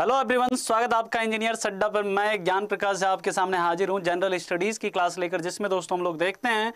Hello everyone स्वागत आपका engineer सड्डा पर मैं ज्ञान प्रकाश आपके सामने हाजिर हूं जनरल स्टडीज़ की क्लास लेकर जिसमें दोस्तों हम लोग देखते हैं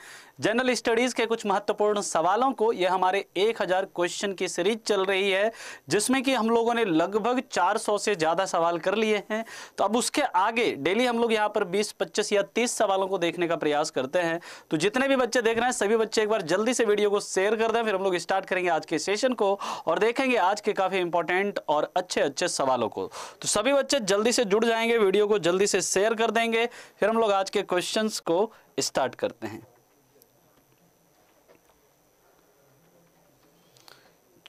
जनरल स्टडीज़ के कुछ महत्वपूर्ण सवालों को यह हमारे 1000 क्वेश्चन की सीरीज चल रही है जिसमें कि हम लोगों ने लगभग 400 से ज़्यादा सवाल कर लिए हैं तो अब उसके आगे डेली हम लोग यहाँ पर बीस पच्चीस या तीस सवालों को देखने का प्रयास करते हैं तो जितने भी बच्चे देख रहे हैं सभी बच्चे एक बार जल्दी से वीडियो को शेयर कर दें फिर हम लोग स्टार्ट करेंगे आज के सेशन को और देखेंगे आज के काफ़ी इंपॉर्टेंट और अच्छे अच्छे सवालों को तो सभी बच्चे जल्दी से जुड़ जाएंगे वीडियो को जल्दी से शेयर कर देंगे फिर हम लोग आज के क्वेश्चन को स्टार्ट करते हैं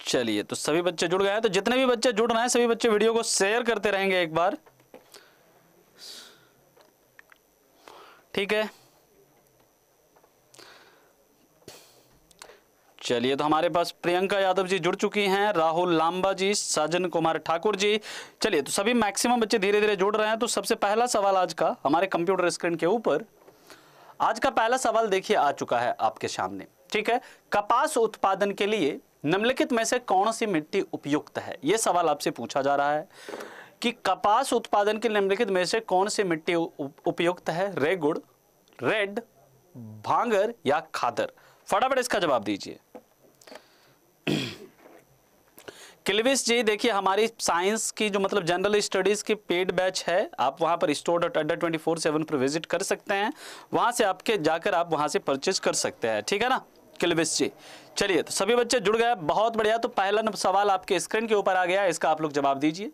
चलिए तो सभी बच्चे जुड़ गए तो जितने भी बच्चे जुड़ रहे हैं सभी बच्चे वीडियो को शेयर करते रहेंगे एक बार ठीक है चलिए तो हमारे पास प्रियंका यादव जी जुड़ चुकी हैं राहुल लांबा जी साजन कुमार ठाकुर जी चलिए तो सभी मैक्सिमम बच्चे धीरे धीरे जुड़ रहे हैं तो सबसे पहला सवाल आज का हमारे कंप्यूटर स्क्रीन के ऊपर आज का पहला सवाल देखिए आ चुका है आपके सामने ठीक है कपास उत्पादन के लिए निम्नलिखित में से कौन सी मिट्टी उपयुक्त है यह सवाल आपसे पूछा जा रहा है कि कपास उत्पादन के निम्नलिखित में से कौन सी मिट्टी उपयुक्त है रेगुड़ रेड भांगर या खादर फटाफट इसका जवाब दीजिए किलविस जी देखिए हमारी साइंस की जो मतलब जनरल स्टडीज़ की पेड बैच है आप वहां पर store dot Adda twenty four seven पर विजिट कर सकते हैं वहां से आपके जाकर आप वहाँ से परचेज कर सकते हैं ठीक है ना किलविस जी चलिए तो सभी बच्चे जुड़ गए बहुत बढ़िया तो पहला सवाल आपके स्क्रीन के ऊपर आ गया इसका आप लोग जवाब दीजिए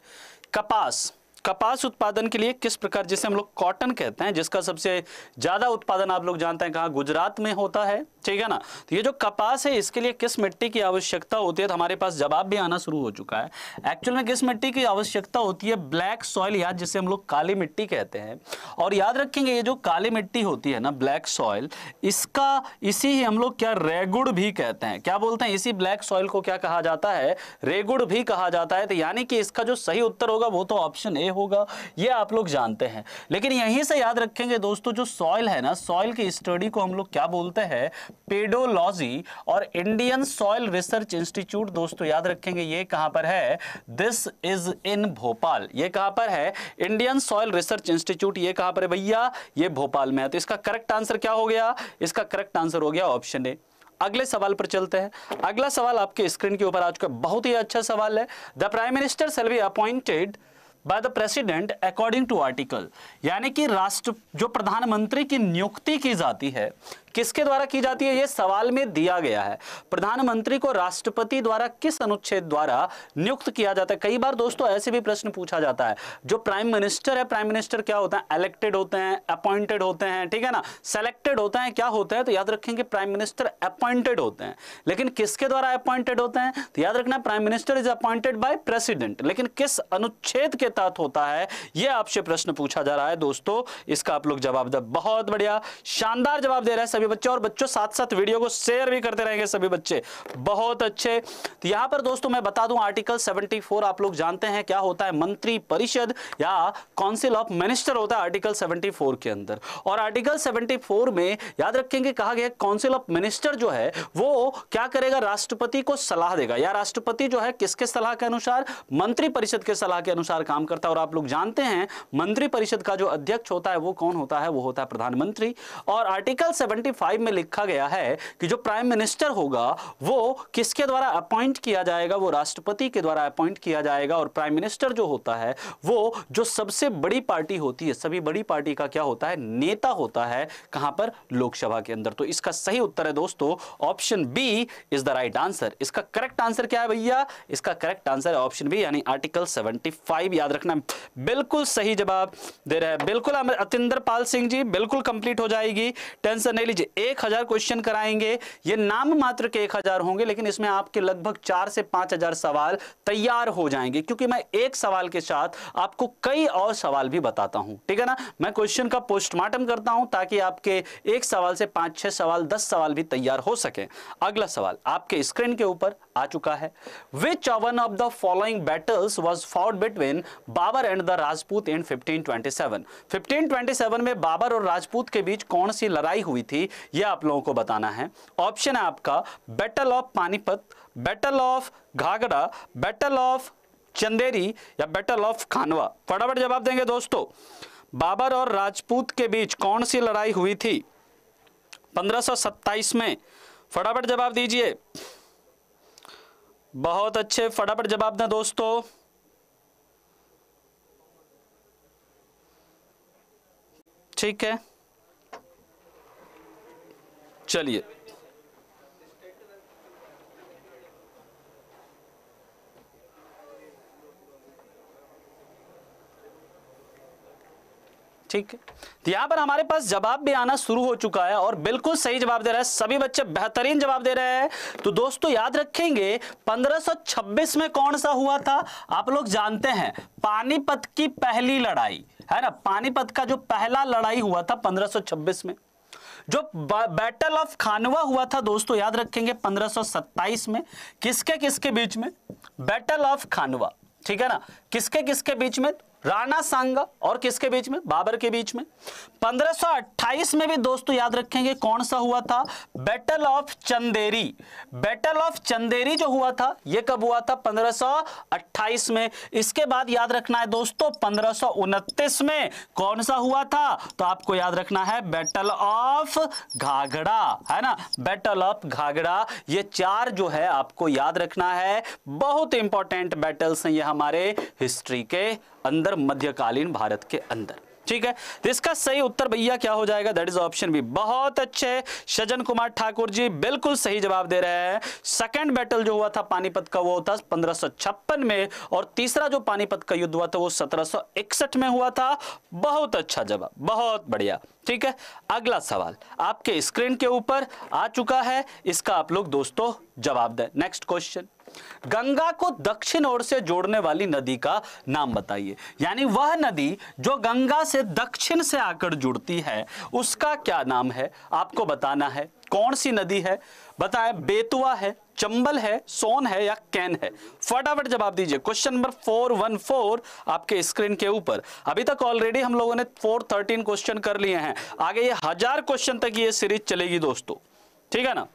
कपास कपास उत्पादन के लिए किस प्रकार जिसे हम लोग कॉटन कहते हैं जिसका सबसे ज़्यादा उत्पादन आप लोग जानते हैं कहाँ गुजरात में होता है ठीक है ना तो ये जो कपास है इसके लिए किस मिट्टी की आवश्यकता होती है तो हमारे पास जवाब भी आना शुरू हो चुका है एक्चुअल में किस मिट्टी की आवश्यकता होती है ब्लैक सॉइल या जिसे हम लोग काली मिट्टी कहते हैं और याद रखेंगे ये जो काली मिट्टी होती है ना ब्लैक सॉइल इसका इसी ही हम लोग क्या रेगुड़ भी कहते हैं क्या बोलते हैं इसी ब्लैक सॉइल को क्या कहा जाता है रेगुड़ भी कहा जाता है तो यानी कि इसका जो सही उत्तर होगा वो तो ऑप्शन ए होगा ये आप लोग जानते हैं लेकिन यहीं से याद रखेंगे दोस्तों जो सॉइल है ना सॉइल की स्टडी को हम लोग क्या बोलते हैं पेडोलॉजी और इंडियन सॉइल रिसर्च इंस्टीट्यूट दोस्तों याद रखेंगे ये कहां पर है दिस इज इन भोपाल ये कहां पर है इंडियन सॉइल रिसर्च इंस्टीट्यूट ये कहां पर है भैया ये भोपाल में है तो इसका करेक्ट आंसर क्या हो गया इसका करेक्ट आंसर हो गया ऑप्शन ए अगले सवाल पर चलते हैं अगला सवाल आपके स्क्रीन के ऊपर आ चुका है बहुत ही अच्छा सवाल है the prime minister shall be appointed by the president according to article यानी कि राष्ट्र जो प्रधानमंत्री की नियुक्ति की जाती है किसके द्वारा की जाती है यह सवाल में दिया गया है प्रधानमंत्री को राष्ट्रपति द्वारा किस अनुच्छेद द्वारा नियुक्त किया जाता है कई बार दोस्तों ऐसे भी प्रश्न पूछा जाता है जो प्राइम मिनिस्टर है प्राइम मिनिस्टर क्या होता है इलेक्टेड होते हैं अपॉइंटेड होते हैं ठीक है ना सेलेक्टेड होते हैं क्या होते हैं तो याद रखेंगे प्राइम मिनिस्टर अपॉइंटेड होते हैं लेकिन किसके द्वारा अपॉइंटेड होते हैं तो याद रखना prime minister is appointed by president लेकिन किस अनुच्छेद के तहत होता है यह आपसे प्रश्न पूछा जा रहा है दोस्तों इसका आप लोग जवाब बहुत बढ़िया शानदार जवाब दे रहे हैं सभी बच्चे और बच्चों साथ साथ वीडियो को शेयर भी करते रहेंगे सभी बच्चे बहुत अच्छे तो यहां पर दोस्तों मैं बता दूं आर्टिकल 74 आप लोग जानते हैं क्या होता है मंत्री परिषद या काउंसिल ऑफ मिनिस्टर होता है आर्टिकल 74 के अंदर और आर्टिकल 74 में याद रखेंगे कहा गया काउंसिल ऑफ मिनिस्टर जो है वो क्या करेगा राष्ट्रपति को सलाह देगा या राष्ट्रपति जो है किसके सलाह के अनुसार मंत्री परिषद के सलाह के अनुसार काम करता है और आप लोग जानते हैं मंत्री परिषद का जो अध्यक्ष होता है वो कौन होता है वो होता है प्रधानमंत्री और आर्टिकल सेवेंटी 45 में लिखा गया है कि जो प्राइम मिनिस्टर होगा वो किसके द्वारा अपॉइंट किया जाएगा वो राष्ट्रपति के द्वारा अपॉइंट किया जाएगा और प्राइम मिनिस्टर जो होता है वो जो सबसे बड़ी पार्टी होती है सभी बड़ी पार्टी का क्या होता है नेता होता है कहां पर लोकसभा के अंदर तो इसका सही उत्तर है दोस्तों option B is the right answer इसका करेक्ट आंसर क्या है भैया इसका करेक्ट आंसर है ऑप्शन बी यानी आर्टिकल 75 याद रखना बिल्कुल सही जवाब दे रहे हैं बिल्कुल अतिंदर पाल सिंह जी बिल्कुल कंप्लीट हो जाएगी टेंशन नहीं लीजिए लीजिए एक हजार क्वेश्चन कराएंगे ये नाम मात्र के एक हजार होंगे लेकिन इसमें आपके लगभग चार से पांच हजार सवाल तैयार हो जाएंगे क्योंकि मैं एक सवाल के साथ आपको कई और सवाल भी बताता हूं ठीक है ना मैं क्वेश्चन का पोस्टमार्टम करता हूं ताकि आपके एक सवाल से पांच छह सवाल दस सवाल भी तैयार हो सके अगला सवाल आपके स्क्रीन के ऊपर आ चुका है which one of the following battles was fought between Babur and the Rajput in fifteen twenty में बाबर और राजपूत के बीच कौन सी लड़ाई हुई थी ये आप लोगों को बताना है ऑप्शन है आपका battle of Panipat battle of Ghaghra battle of Chanderi या बैटल ऑफ खानवा फटाफट जवाब देंगे दोस्तों बाबर और राजपूत के बीच कौन सी लड़ाई हुई थी 1527 में फटाफट जवाब दीजिए बहुत अच्छे फटाफट जवाब दें दोस्तों ठीक है चलिए ठीक है यहां पर हमारे पास जवाब भी आना शुरू हो चुका है और बिल्कुल सही जवाब दे रहा है सभी बच्चे बेहतरीन जवाब दे रहे हैं तो दोस्तों याद रखेंगे 1526 में कौन सा हुआ था आप लोग जानते हैं पानीपत की पहली लड़ाई है ना पानीपत का जो पहला लड़ाई हुआ था 1526 में जो बैटल ऑफ खानवा हुआ था दोस्तों याद रखेंगे 1527 में किसके किसके बीच में बैटल ऑफ खानवा ठीक है ना किसके किसके बीच में राणा सांग और किसके बीच में बाबर के बीच में 1528 में भी दोस्तों याद रखेंगे कौन सा हुआ था battle of Chanderi battle of Chanderi जो हुआ था यह कब हुआ था 1528 में इसके बाद याद रखना है दोस्तों 1529 में कौन सा हुआ था तो आपको याद रखना है बैटल ऑफ घाघड़ा है ना बैटल ऑफ घाघड़ा ये चार जो है आपको याद रखना है बहुत इंपॉर्टेंट बैटल्स हैं ये हमारे हिस्ट्री के अंदर मध्यकालीन भारत के अंदर ठीक है तो इसका सही उत्तर भैया क्या हो जाएगा दैट इज ऑप्शन बी बहुत अच्छे सजन कुमार ठाकुर जी बिल्कुल सही जवाब दे रहे हैं सेकंड बैटल जो हुआ था पानीपत का वो था पंद्रह में और तीसरा जो पानीपत का युद्ध हुआ था वो सत्रह में हुआ था बहुत अच्छा जवाब बहुत बढ़िया ठीक है अगला सवाल आपके स्क्रीन के ऊपर आ चुका है इसका आप लोग दोस्तों जवाब दें नेक्स्ट क्वेश्चन गंगा को दक्षिण ओर से जोड़ने वाली नदी का नाम बताइए यानी वह नदी जो गंगा से दक्षिण से आकर जुड़ती है उसका क्या नाम है आपको बताना है कौन सी नदी है बताएं बेतुआ है चंबल है सोन है या कैन है फटाफट जवाब दीजिए question number four one four आपके स्क्रीन के ऊपर अभी तक ऑलरेडी हम लोगों ने फोर थर्टीन क्वेश्चन कर लिए हैं आगे ये हजार क्वेश्चन तक ये सीरीज चलेगी दोस्तों ठीक है ना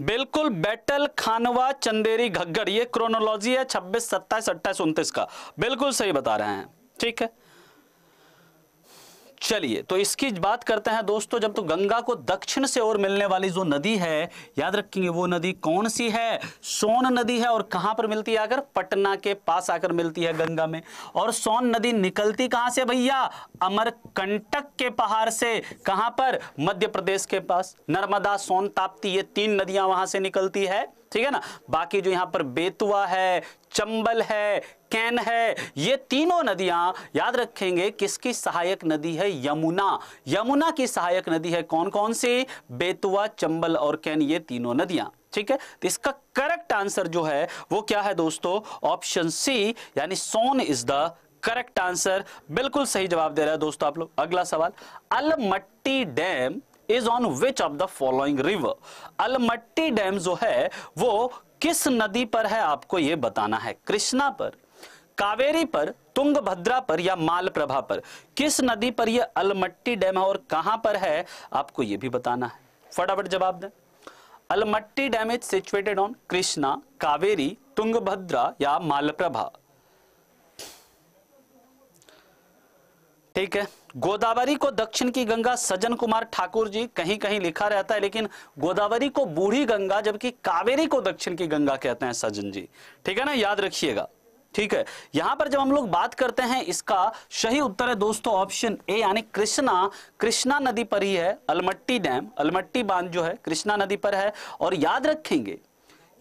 बिल्कुल बैटल खानवा चंदेरी घग्गर ये क्रोनोलॉजी है छब्बीस सत्ताईस अट्ठाईस उनतीस का बिल्कुल सही बता रहे हैं ठीक है चलिए तो इसकी बात करते हैं दोस्तों जब तो गंगा को दक्षिण से ओर मिलने वाली जो नदी है याद रखेंगे वो नदी कौन सी है सोन नदी है और कहां पर मिलती है अगर पटना के पास आकर मिलती है गंगा में और सोन नदी निकलती कहां से भैया अमरकंटक के पहाड़ से कहां पर मध्य प्रदेश के पास नर्मदा सोन ताप्ती ये तीन नदियां वहां से निकलती है ठीक है ना बाकी जो यहाँ पर बेतुआ है चंबल है कैन है ये तीनों नदियां याद रखेंगे किसकी सहायक नदी है यमुना यमुना की सहायक नदी है कौन कौन सी बेतुआ चंबल और कैन ये तीनों नदियां ठीक है तो इसका करेक्ट आंसर जो है वो क्या है दोस्तों ऑप्शन सी यानी Son is the correct answer बिल्कुल सही जवाब दे रहा है दोस्तों आप लोग अगला सवाल Almatti dam is on which of the following river Almatti dam जो है वो किस नदी पर है आपको यह बताना है कृष्णा पर कावेरी पर तुंगभद्रा पर या मालप्रभा पर किस नदी पर यह अलमट्टी डैम है और कहां पर है आपको यह भी बताना है फटाफट जवाब दें Almatti dam is situated on Krishna Kaveri Tungabhadra या मालप्रभा ठीक है गोदावरी को दक्षिण की गंगा सजन कुमार ठाकुर जी कहीं कहीं लिखा रहता है लेकिन गोदावरी को बूढ़ी गंगा जबकि कावेरी को दक्षिण की गंगा कहते हैं सजन जी ठीक है ना याद रखिएगा ठीक है यहां पर जब हम लोग बात करते हैं इसका सही उत्तर है दोस्तों ऑप्शन ए यानी कृष्णा कृष्णा नदी पर ही है अलमट्टी डैम अलमट्टी बांध जो है कृष्णा नदी पर है और याद रखेंगे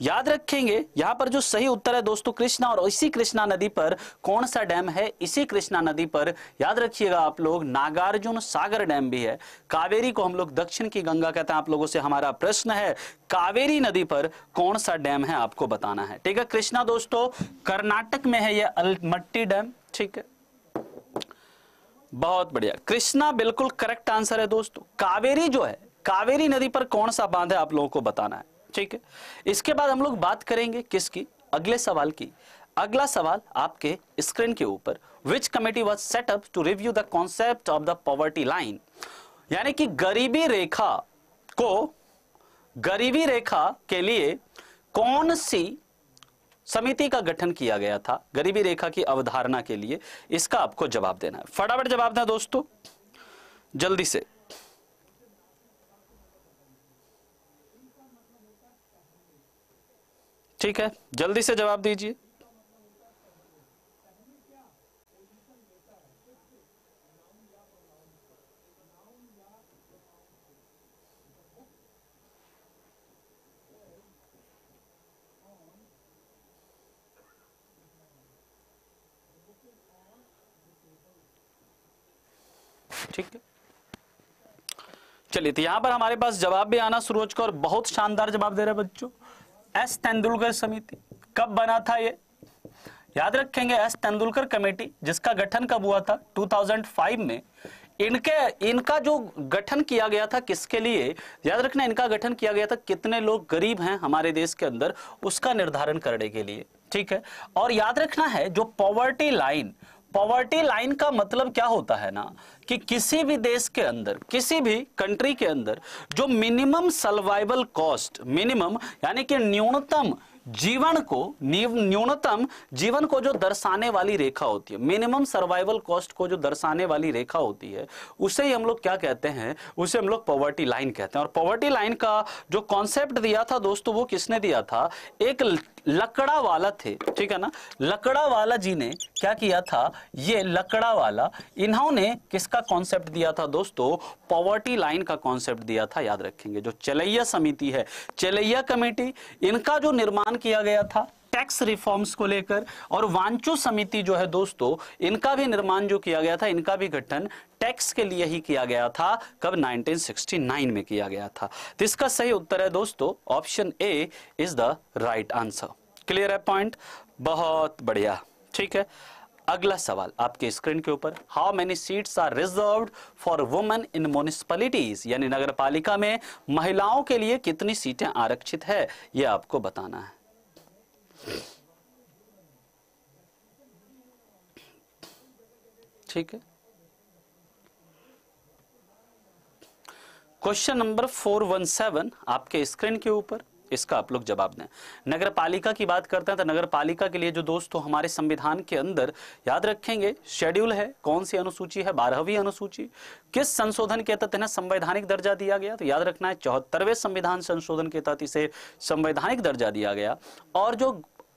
याद रखेंगे यहां पर जो सही उत्तर है दोस्तों कृष्णा और इसी कृष्णा नदी पर कौन सा डैम है इसी कृष्णा नदी पर याद रखिएगा आप लोग नागार्जुन सागर डैम भी है कावेरी को हम लोग दक्षिण की गंगा कहते हैं आप लोगों से हमारा प्रश्न है कावेरी नदी पर कौन सा डैम है आपको बताना है ठीक है कृष्णा दोस्तों कर्नाटक में है यह अलमट्टी डैम ठीक है बहुत बढ़िया कृष्णा बिल्कुल करेक्ट आंसर है दोस्तों कावेरी जो है कावेरी नदी पर कौन सा बांध है आप लोगों को बताना है ठीक है इसके बाद हम लोग बात करेंगे किसकी अगले सवाल की अगला सवाल आपके स्क्रीन के ऊपर which committee was set up to review the concept of the poverty line यानी कि गरीबी रेखा को गरीबी रेखा के लिए कौन सी समिति का गठन किया गया था गरीबी रेखा की अवधारणा के लिए इसका आपको जवाब देना है फटाफट जवाब दें दोस्तों जल्दी से ठीक है जल्दी से जवाब दीजिए ठीक है चलिए तो यहां पर हमारे पास जवाब भी आना शुरू हो चुका और बहुत शानदार जवाब दे रहे बच्चों एस तेंदुलकर समिति कब बना था ये याद रखेंगे एस तेंदुलकर कमेटी जिसका गठन कब हुआ था 2005 में इनके इनका जो गठन किया गया था किसके लिए याद रखना इनका गठन किया गया था कितने लोग गरीब हैं हमारे देश के अंदर उसका निर्धारण करने के लिए ठीक है और याद रखना है जो पॉवर्टी लाइन पॉवर्टी लाइन का मतलब क्या होता है ना कि किसी भी देश के अंदर किसी भी कंट्री के अंदर जो मिनिमम सर्वाइवल कॉस्ट मिनिमम यानी कि न्यूनतम जीवन को न्यूनतम जीवन को जो दर्शाने वाली रेखा होती है मिनिमम सर्वाइवल कॉस्ट को जो दर्शाने वाली रेखा होती है उसे ही हम लोग क्या कहते हैं उसे हम लोग पॉवर्टी लाइन कहते हैं और पॉवर्टी लाइन का जो कॉन्सेप्ट दिया था दोस्तों वो किसने दिया था एक लकड़ा वाला थे ठीक है ना लकड़ा वाला जी ने क्या किया था ये लकड़ा वाला इन्होंने किसका कॉन्सेप्ट दिया था दोस्तों पॉवर्टी लाइन का कॉन्सेप्ट दिया था याद रखेंगे जो चलैया समिति है चलैया कमेटी इनका जो निर्माण किया गया था टैक्स रिफॉर्म्स को लेकर और वांचो समिति जो है दोस्तों इनका भी निर्माण जो किया गया था इनका भी गठन टैक्स के लिए ही किया गया था कब 1969 में किया गया था तो इसका सही उत्तर है दोस्तों option A is the right answer clear है पॉइंट बहुत बढ़िया ठीक है अगला सवाल आपके स्क्रीन के ऊपर how many seats are reserve for women in municipalities यानी नगरपालिका में महिलाओं के लिए कितनी सीटें आरक्षित है यह आपको बताना है ठीक है question number four one seven आपके स्क्रीन के ऊपर इसका आप लोग जवाब दें नगर पालिका की बात करते हैं तो नगर पालिका के लिए जो दोस्तों हमारे संविधान के अंदर याद रखेंगे शेड्यूल है कौन सी अनुसूची है बारहवीं अनुसूची किस संशोधन के तहत इन्हें संवैधानिक दर्जा दिया गया तो याद रखना है चौहत्तरवें संविधान संशोधन के तहत इसे संवैधानिक दर्जा दिया गया और जो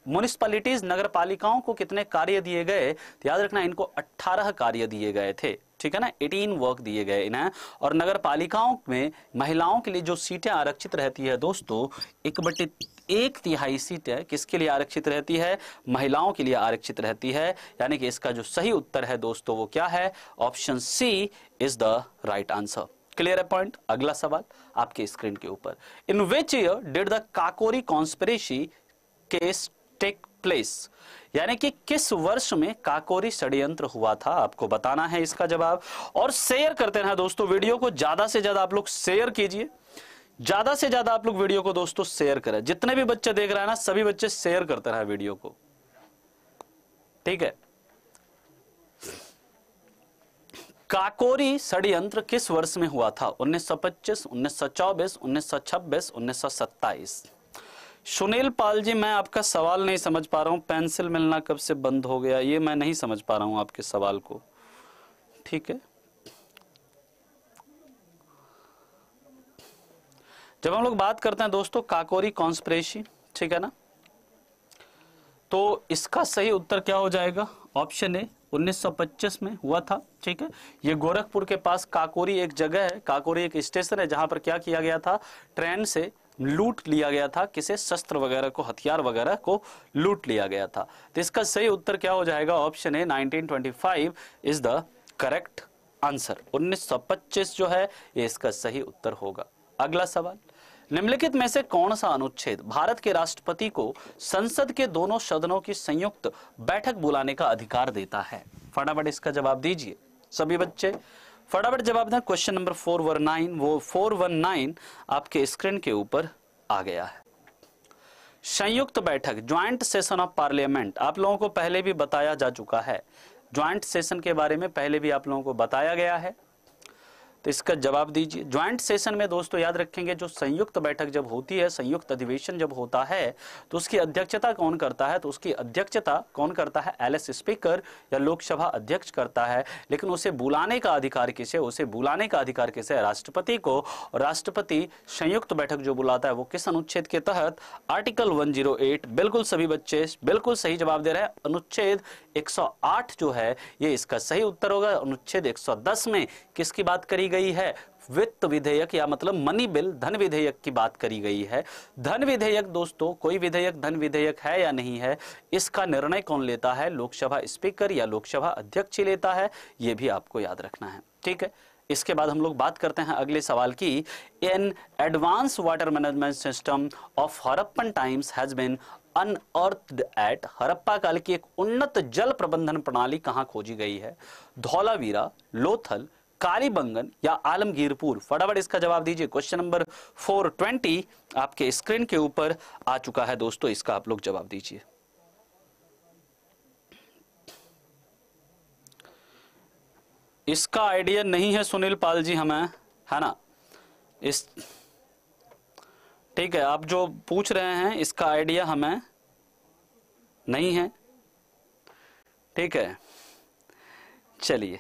म्यूनिसपालिटीज नगर पालिकाओं को कितने कार्य दिए गए तो याद रखना इनको 18 कार्य दिए गए थे ठीक है ना 18 वर्क दिए गए इन्हें और नगर पालिकाओं में महिलाओं के लिए जो सीटें आरक्षित रहती है दोस्तों एक बटे एक तिहाई सीटें किसके लिए आरक्षित रहती है महिलाओं के लिए आरक्षित रहती है यानी कि इसका जो सही उत्तर है दोस्तों वो क्या है option C is the right answer clear है पॉइंट अगला सवाल आपके स्क्रीन के ऊपर in which year did the Kakori conspiracy case take place यानी कि किस वर्ष में काकोरी षड्यंत्र हुआ था आपको बताना है इसका जवाब और शेयर करते रहना दोस्तों वीडियो को ज्यादा से ज्यादा आप लोग शेयर कीजिए ज्यादा से ज्यादा आप लोग वीडियो को दोस्तों शेयर करें जितने भी बच्चे देख रहे हैं ना सभी बच्चे शेयर करते रहे वीडियो को ठीक है काकोरी षड्यंत्र किस वर्ष में हुआ था उन्नीस सौ पच्चीस उन्नीस सौ चौबीस उन्नीस सौ छब्बीस उन्नीस सौ सत्ताईस सुनील पाल जी मैं आपका सवाल नहीं समझ पा रहा हूँ पेंसिल मिलना कब से बंद हो गया ये मैं नहीं समझ पा रहा हूँ आपके सवाल को ठीक है जब हम लोग बात करते हैं दोस्तों काकोरी कॉन्स्परेसी ठीक है ना तो इसका सही उत्तर क्या हो जाएगा ऑप्शन ए 1925 में हुआ था ठीक है ये गोरखपुर के पास काकोरी एक जगह है काकोरी एक स्टेशन है जहां पर क्या किया गया था ट्रेन से लूट लिया गया था किसे शस्त्र वगैरह को हथियार वगैरह को लूट लिया गया था तो इसका सही उत्तर क्या हो जाएगा ऑप्शन है 1925 इज द करेक्ट आंसर 1925 जो है ये इसका सही उत्तर होगा अगला सवाल निम्नलिखित में से कौन सा अनुच्छेद भारत के राष्ट्रपति को संसद के दोनों सदनों की संयुक्त बैठक बुलाने का अधिकार देता है फटाफट इसका जवाब दीजिए सभी बच्चे फटाफट जवाब दें question number four one nine वो फोर वन नाइन आपके स्क्रीन के ऊपर आ गया है संयुक्त बैठक ज्वाइंट सेशन ऑफ पार्लियामेंट आप लोगों को पहले भी बताया जा चुका है ज्वाइंट सेशन के बारे में पहले भी आप लोगों को बताया गया है तो इसका जवाब दीजिए ज्वाइंट सेशन में दोस्तों याद रखेंगे जो संयुक्त बैठक जब होती है संयुक्त अधिवेशन जब होता है तो उसकी अध्यक्षता कौन करता है तो उसकी अध्यक्षता कौन करता है एस स्पीकर या लोकसभा अध्यक्ष करता है लेकिन उसे बुलाने का अधिकार किसे उसे बुलाने का अधिकार किसे राष्ट्रपति को राष्ट्रपति संयुक्त बैठक जो बुलाता है वो किस अनुच्छेद के तहत आर्टिकल वन बिल्कुल सभी बच्चे बिल्कुल सही जवाब दे रहे हैं अनुच्छेद एक जो है ये इसका सही उत्तर होगा अनुच्छेद एक में किसकी बात करी गई गई है वित्त विधेयक या मतलब मनी बिल धन विधेयक की बात करी गई है धन विधेयक दोस्तों कोई विधेयक धन विधेयक है या नहीं है इसका निर्णय कौन लेता है लोकसभा स्पीकर या लोकसभा अध्यक्ष लेता है ये भी आपको याद रखना है ठीक है इसके बाद हम लोग बात करते हैं अगले सवाल की an advance water management system of Harappan times has been unearthed at Harappa काल की एक उन्नत जल प्रबंधन प्रणाली कहाँ खोजी गई है धौलावीरा लोथल कालीबंगन या आलमगीरपुर फटाफट इसका जवाब दीजिए क्वेश्चन नंबर 420 आपके स्क्रीन के ऊपर आ चुका है दोस्तों इसका आप लोग जवाब दीजिए इसका आइडिया नहीं है सुनील पाल जी हमें है ना इस ठीक है आप जो पूछ रहे हैं इसका आइडिया हमें नहीं है ठीक है चलिए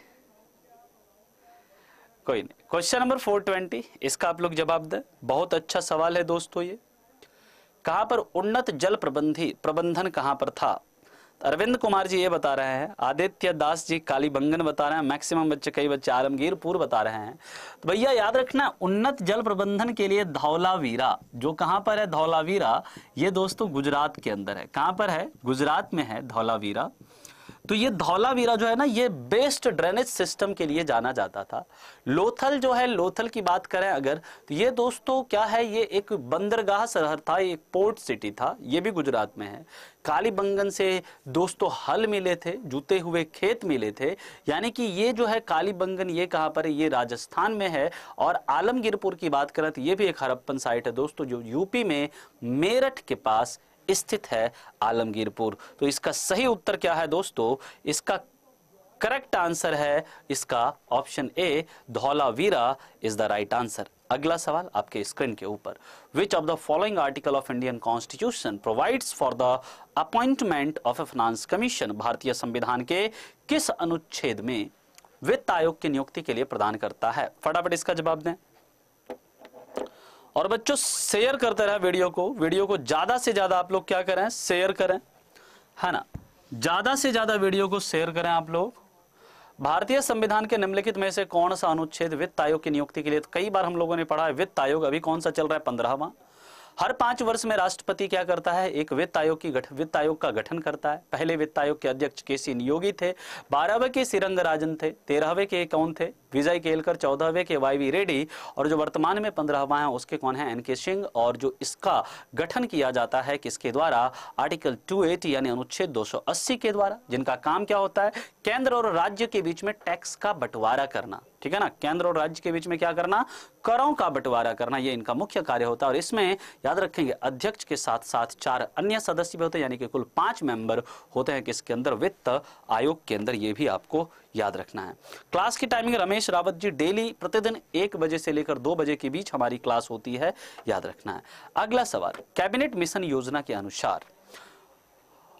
कोई नहीं क्वेश्चन नंबर 420 इसका आप लोग जवाब दें बहुत अच्छा सवाल है दोस्तों ये कहां पर उन्नत जल प्रबंधी प्रबंधन कहां पर था अरविंद कुमार जी ये बता रहे हैं आदित्य दास जी कालीबंगन बता रहे हैं मैक्सिमम बच्चे कई बच्चे आलमगीरपुर बता रहे हैं तो भैया याद रखना उन्नत जल प्रबंधन के लिए धौलावीरा जो कहाँ पर है धौलावीरा ये दोस्तों गुजरात के अंदर है कहाँ पर है गुजरात में है धौलावीरा तो ये धौलावीरा जो है ना ये बेस्ट ड्रेनेज सिस्टम के लिए जाना जाता था लोथल जो है लोथल की बात करें अगर तो ये दोस्तों क्या है ये एक बंदरगाह शहर था एक पोर्ट सिटी था ये भी गुजरात में है कालीबंगन से दोस्तों हल मिले थे जूते हुए खेत मिले थे यानी कि ये जो है कालीबंगन ये कहाँ पर है ये राजस्थान में है और आलमगीरपुर की बात करें तो ये भी एक हरप्पन साइट है दोस्तों जो यूपी में मेरठ के पास स्थित है आलमगीरपुर तो इसका सही उत्तर क्या है दोस्तों इसका करेक्ट आंसर है इसका option A Dholavira is the right answer अगला सवाल आपके स्क्रीन के ऊपर which of the following article of Indian constitution provides for the appointment of a finance commission भारतीय संविधान के किस अनुच्छेद में वित्त आयोग की नियुक्ति के लिए प्रदान करता है फटाफट इसका जवाब दें और बच्चों शेयर करते रहे वीडियो को वीडियो को ज़्यादा से ज़्यादा आप लोग क्या करें शेयर करें है ना ज़्यादा से ज़्यादा वीडियो को शेयर करें आप लोग भारतीय संविधान के निम्नलिखित में से कौन सा अनुच्छेद वित्त आयोग की नियुक्ति के लिए कई बार हम लोगों ने पढ़ा है वित्त आयोग अभी कौन सा चल रहा है पंद्रहवा हर पांच वर्ष में राष्ट्रपति क्या करता है एक वित्त आयोग की गठ, वित्त आयोग का गठन करता है पहले वित्त आयोग के अध्यक्ष के सी नियोगी थे बारहवें के सिरंग राजन थे तेरहवे के कौन थे विजय केलकर चौदहवें के वाई वी रेड्डी और जो वर्तमान में पंद्रहवा है उसके कौन है एन के सिंह और जो इसका गठन किया जाता है किसके द्वारा आर्टिकल टू यानी अनुच्छेद दो के द्वारा जिनका काम क्या होता है केंद्र और राज्य के बीच में टैक्स का बंटवारा करना ठीक है ना केंद्र और राज्य के बीच में क्या करना करों का बंटवारा करना ये इनका मुख्य कार्य होता है और इसमें याद रखेंगे अध्यक्ष के साथ साथ चार अन्य सदस्य भी होते हैं यानी कि कुल पांच मेंबर होते हैं किसके अंदर वित्त आयोग के अंदर ये भी आपको याद रखना है क्लास की टाइमिंग रमेश रावत जी डेली प्रतिदिन एक बजे से लेकर दो बजे के बीच हमारी क्लास होती है याद रखना है अगला सवाल कैबिनेट मिशन योजना के अनुसार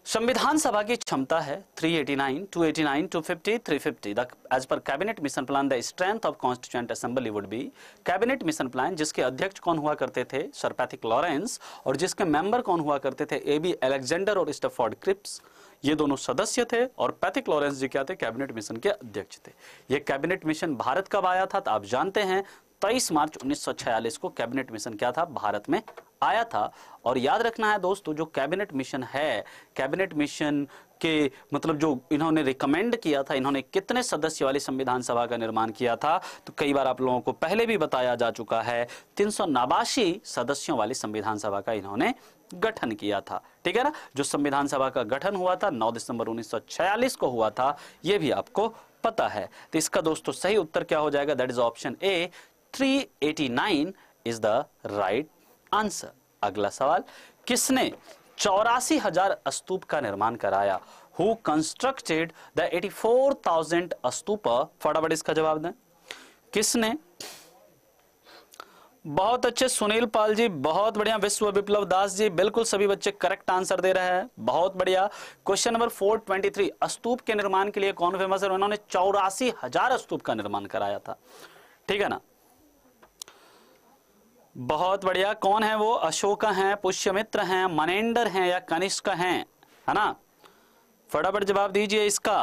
संविधान सभा की क्षमता है 389, 289, 250, 350. The, as per cabinet mission plan, the strength of constituent assembly would be cabinet mission जिसके अध्यक्ष कौन हुआ करते थे सरपैथिक लॉरेंस और जिसके मेंबर कौन हुआ करते थे ए बी एलेक्जेंडर और स्टफॉर्ड क्रिप्स ये दोनों सदस्य थे और पैथिक लॉरेंस जी क्या थे कैबिनेट मिशन के अध्यक्ष थे ये कैबिनेट मिशन भारत कब आया था तो आप जानते हैं 23 मार्च 1946 को कैबिनेट मिशन क्या था भारत में आया था और याद रखना है दोस्तों जो कैबिनेट मिशन है कैबिनेट मिशन के मतलब जो इन्होंने रिकमेंड किया था इन्होंने कितने सदस्य वाली संविधान सभा का निर्माण किया था तो कई बार आप लोगों को पहले भी बताया जा चुका है तीन सौ नवासी सदस्यों वाली संविधान सभा का इन्होंने गठन किया था ठीक है ना जो संविधान सभा का गठन हुआ था 9 दिसंबर 1946 को हुआ था यह भी आपको पता है तो इसका दोस्तों सही उत्तर क्या हो जाएगा that is option A 389 is the right answer अगला सवाल किसने चौरासी हजार स्तूप का निर्माण कराया who constructed the thousand stupa फटाफट इसका जवाब दें किसने बहुत अच्छे सुनील पाल जी बहुत बढ़िया विश्व विप्लव दास जी बिल्कुल सभी बच्चे करेक्ट आंसर दे रहे हैं बहुत बढ़िया क्वेश्चन नंबर 423 स्तूप के निर्माण के लिए कौन फेमस है उन्होंने चौरासी हजार स्तूप का निर्माण कराया था ठीक है ना बहुत बढ़िया कौन है वो अशोक हैं पुष्यमित्र हैं मनेंडर हैं या कनिष्क हैं है ना फटाफट जवाब दीजिए इसका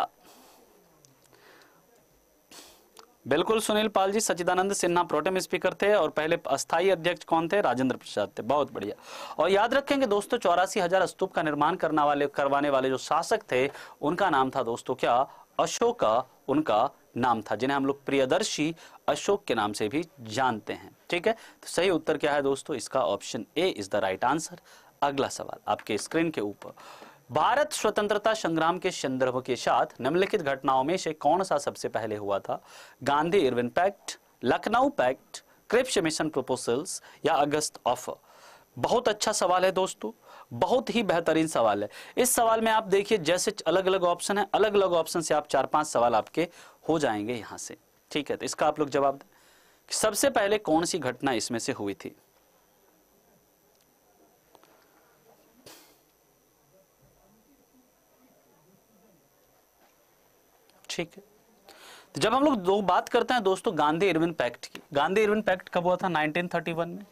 बिल्कुल सुनील पाल जी सचिदानंद सिन्हा प्रोटेम स्पीकर थे और पहले अस्थाई अध्यक्ष कौन थे राजेंद्र प्रसाद थे बहुत बढ़िया और याद रखेंगे दोस्तों चौरासी हजार स्तूप का निर्माण करना वाले करवाने वाले जो शासक थे उनका नाम था दोस्तों क्या का उनका नाम था जिन्हें हम लोग प्रियदर्शी अशोक के नाम से भी जानते हैं ठीक है तो सही उत्तर क्या है दोस्तों इसका option A is the right answer अगला सवाल आपके स्क्रीन के ऊपर भारत स्वतंत्रता संग्राम के संदर्भ के साथ निम्नलिखित घटनाओं में से कौन सा सबसे पहले हुआ था Gandhi Irwin pact Lucknow pact Cripps mission proposals या अगस्त ऑफर बहुत अच्छा सवाल है दोस्तों बहुत ही बेहतरीन सवाल है इस सवाल में आप देखिए जैसे अलग अलग ऑप्शन है अलग अलग ऑप्शन से आप चार पांच सवाल आपके हो जाएंगे यहां से ठीक है तो इसका आप लोग जवाब दें सबसे पहले कौन सी घटना इसमें से हुई थी ठीक है तो जब हम लोग दो बात करते हैं दोस्तों गांधी इरविन पैक्ट की गांधी इरविन पैक्ट कब हुआ था 1931 में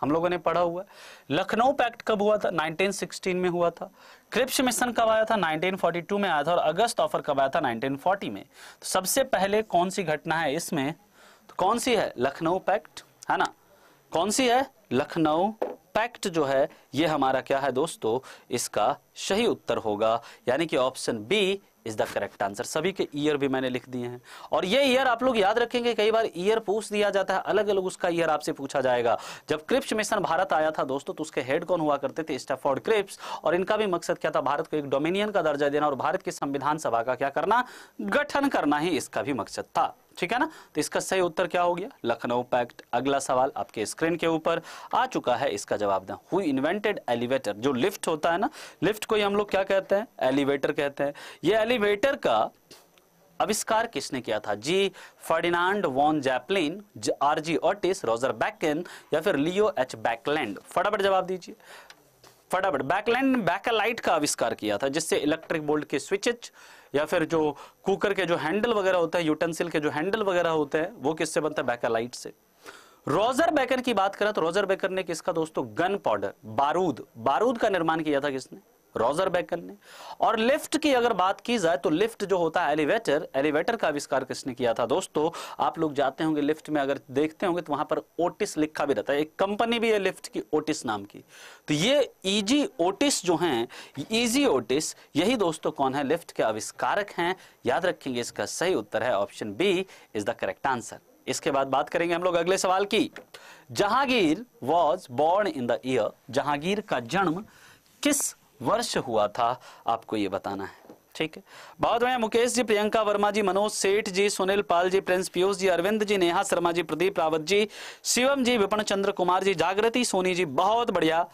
हम लोगों ने पढ़ा हुआ है लखनऊ पैक्ट कब हुआ था 1916 में हुआ था क्रिप्स मिशन कब आया था 1942 में आया था और अगस्त ऑफर कब आया था 1940 में तो सबसे पहले कौन सी घटना है इसमें तो कौन सी है लखनऊ पैक्ट है ना कौन सी है लखनऊ पैक्ट जो है ये हमारा क्या है दोस्तों इसका सही उत्तर होगा यानी कि option B is the correct answer सभी के ईयर भी मैंने लिख दिए हैं और ये ईयर आप लोग याद रखेंगे कई बार ईयर पूछ दिया जाता है अलग अलग उसका ईयर आपसे पूछा जाएगा जब क्रिप्स मिशन भारत आया था दोस्तों तो उसके हेड कौन हुआ करते थे स्टेफोर्ड क्रिप्स और इनका भी मकसद क्या था भारत को एक डोमिनियन का दर्जा देना और भारत की संविधान सभा का क्या करना गठन करना ही इसका भी मकसद था ठीक है ना तो इसका सही उत्तर क्या हो गया लखनऊ पैक्ट अगला सवाल आपके स्क्रीन के ऊपर आ चुका है इसका जवाब दें हु इन्वेंटेड एलिवेटर जो लिफ्ट होता है ना लिफ्ट को ही हम लोग क्या कहते हैं एलिवेटर कहते हैं ये एलिवेटर का अविष्कार किसने किया था जी Ferdinand von Zeppelin or G Otis Roger Bacon या फिर लियो एच बैकलैंड फटाफट जवाब दीजिए फटाफट बैकलाइन बैकलाइट का आविष्कार किया था जिससे इलेक्ट्रिक बोल्ट के स्विचेज या फिर जो कुकर के जो हैंडल वगैरह होता है यूटेंसिल के जो हैंडल वगैरह होते हैं वो किससे बनता है बैकलाइट से रोजर बेकर की बात करें तो रोजर बेकर ने किसका दोस्तों गन पाउडर बारूद बारूद का निर्माण किया था किसने रोजर बैकन ने और लिफ्ट की अगर बात की जाए तो लिफ्ट जो होता है एलिवेटर एलिवेटर का आविष्कार किसने किया था दोस्तों आप लोग जाते होंगे लिफ्ट में अगर देखते होंगे तो वहां पर ओटिस लिखा भी रहता है एक कंपनी भी है लिफ्ट की ओटिस नाम की तो ये इजी ओटिस जो है इजी ओटिस यही दोस्तों कौन है लिफ्ट के आविष्कारक हैं याद रखेंगे इसका सही उत्तर है option B is the correct answer इसके बाद बात करेंगे हम लोग अगले सवाल की Jahangir was born in the year Jahangir का जन्म किस वर्ष हुआ था आपको ये बताना है ठीक है बहुत बढ़िया मुकेश जी प्रियंका वर्मा जी मनोज सेठ जी सुनील पाल जी प्रिंस पियूष जी अरविंद जी नेहा शर्मा जी प्रदीप रावत जी शिवम जी विपण चंद्र कुमार जी जागृति सोनी जी बहुत बढ़िया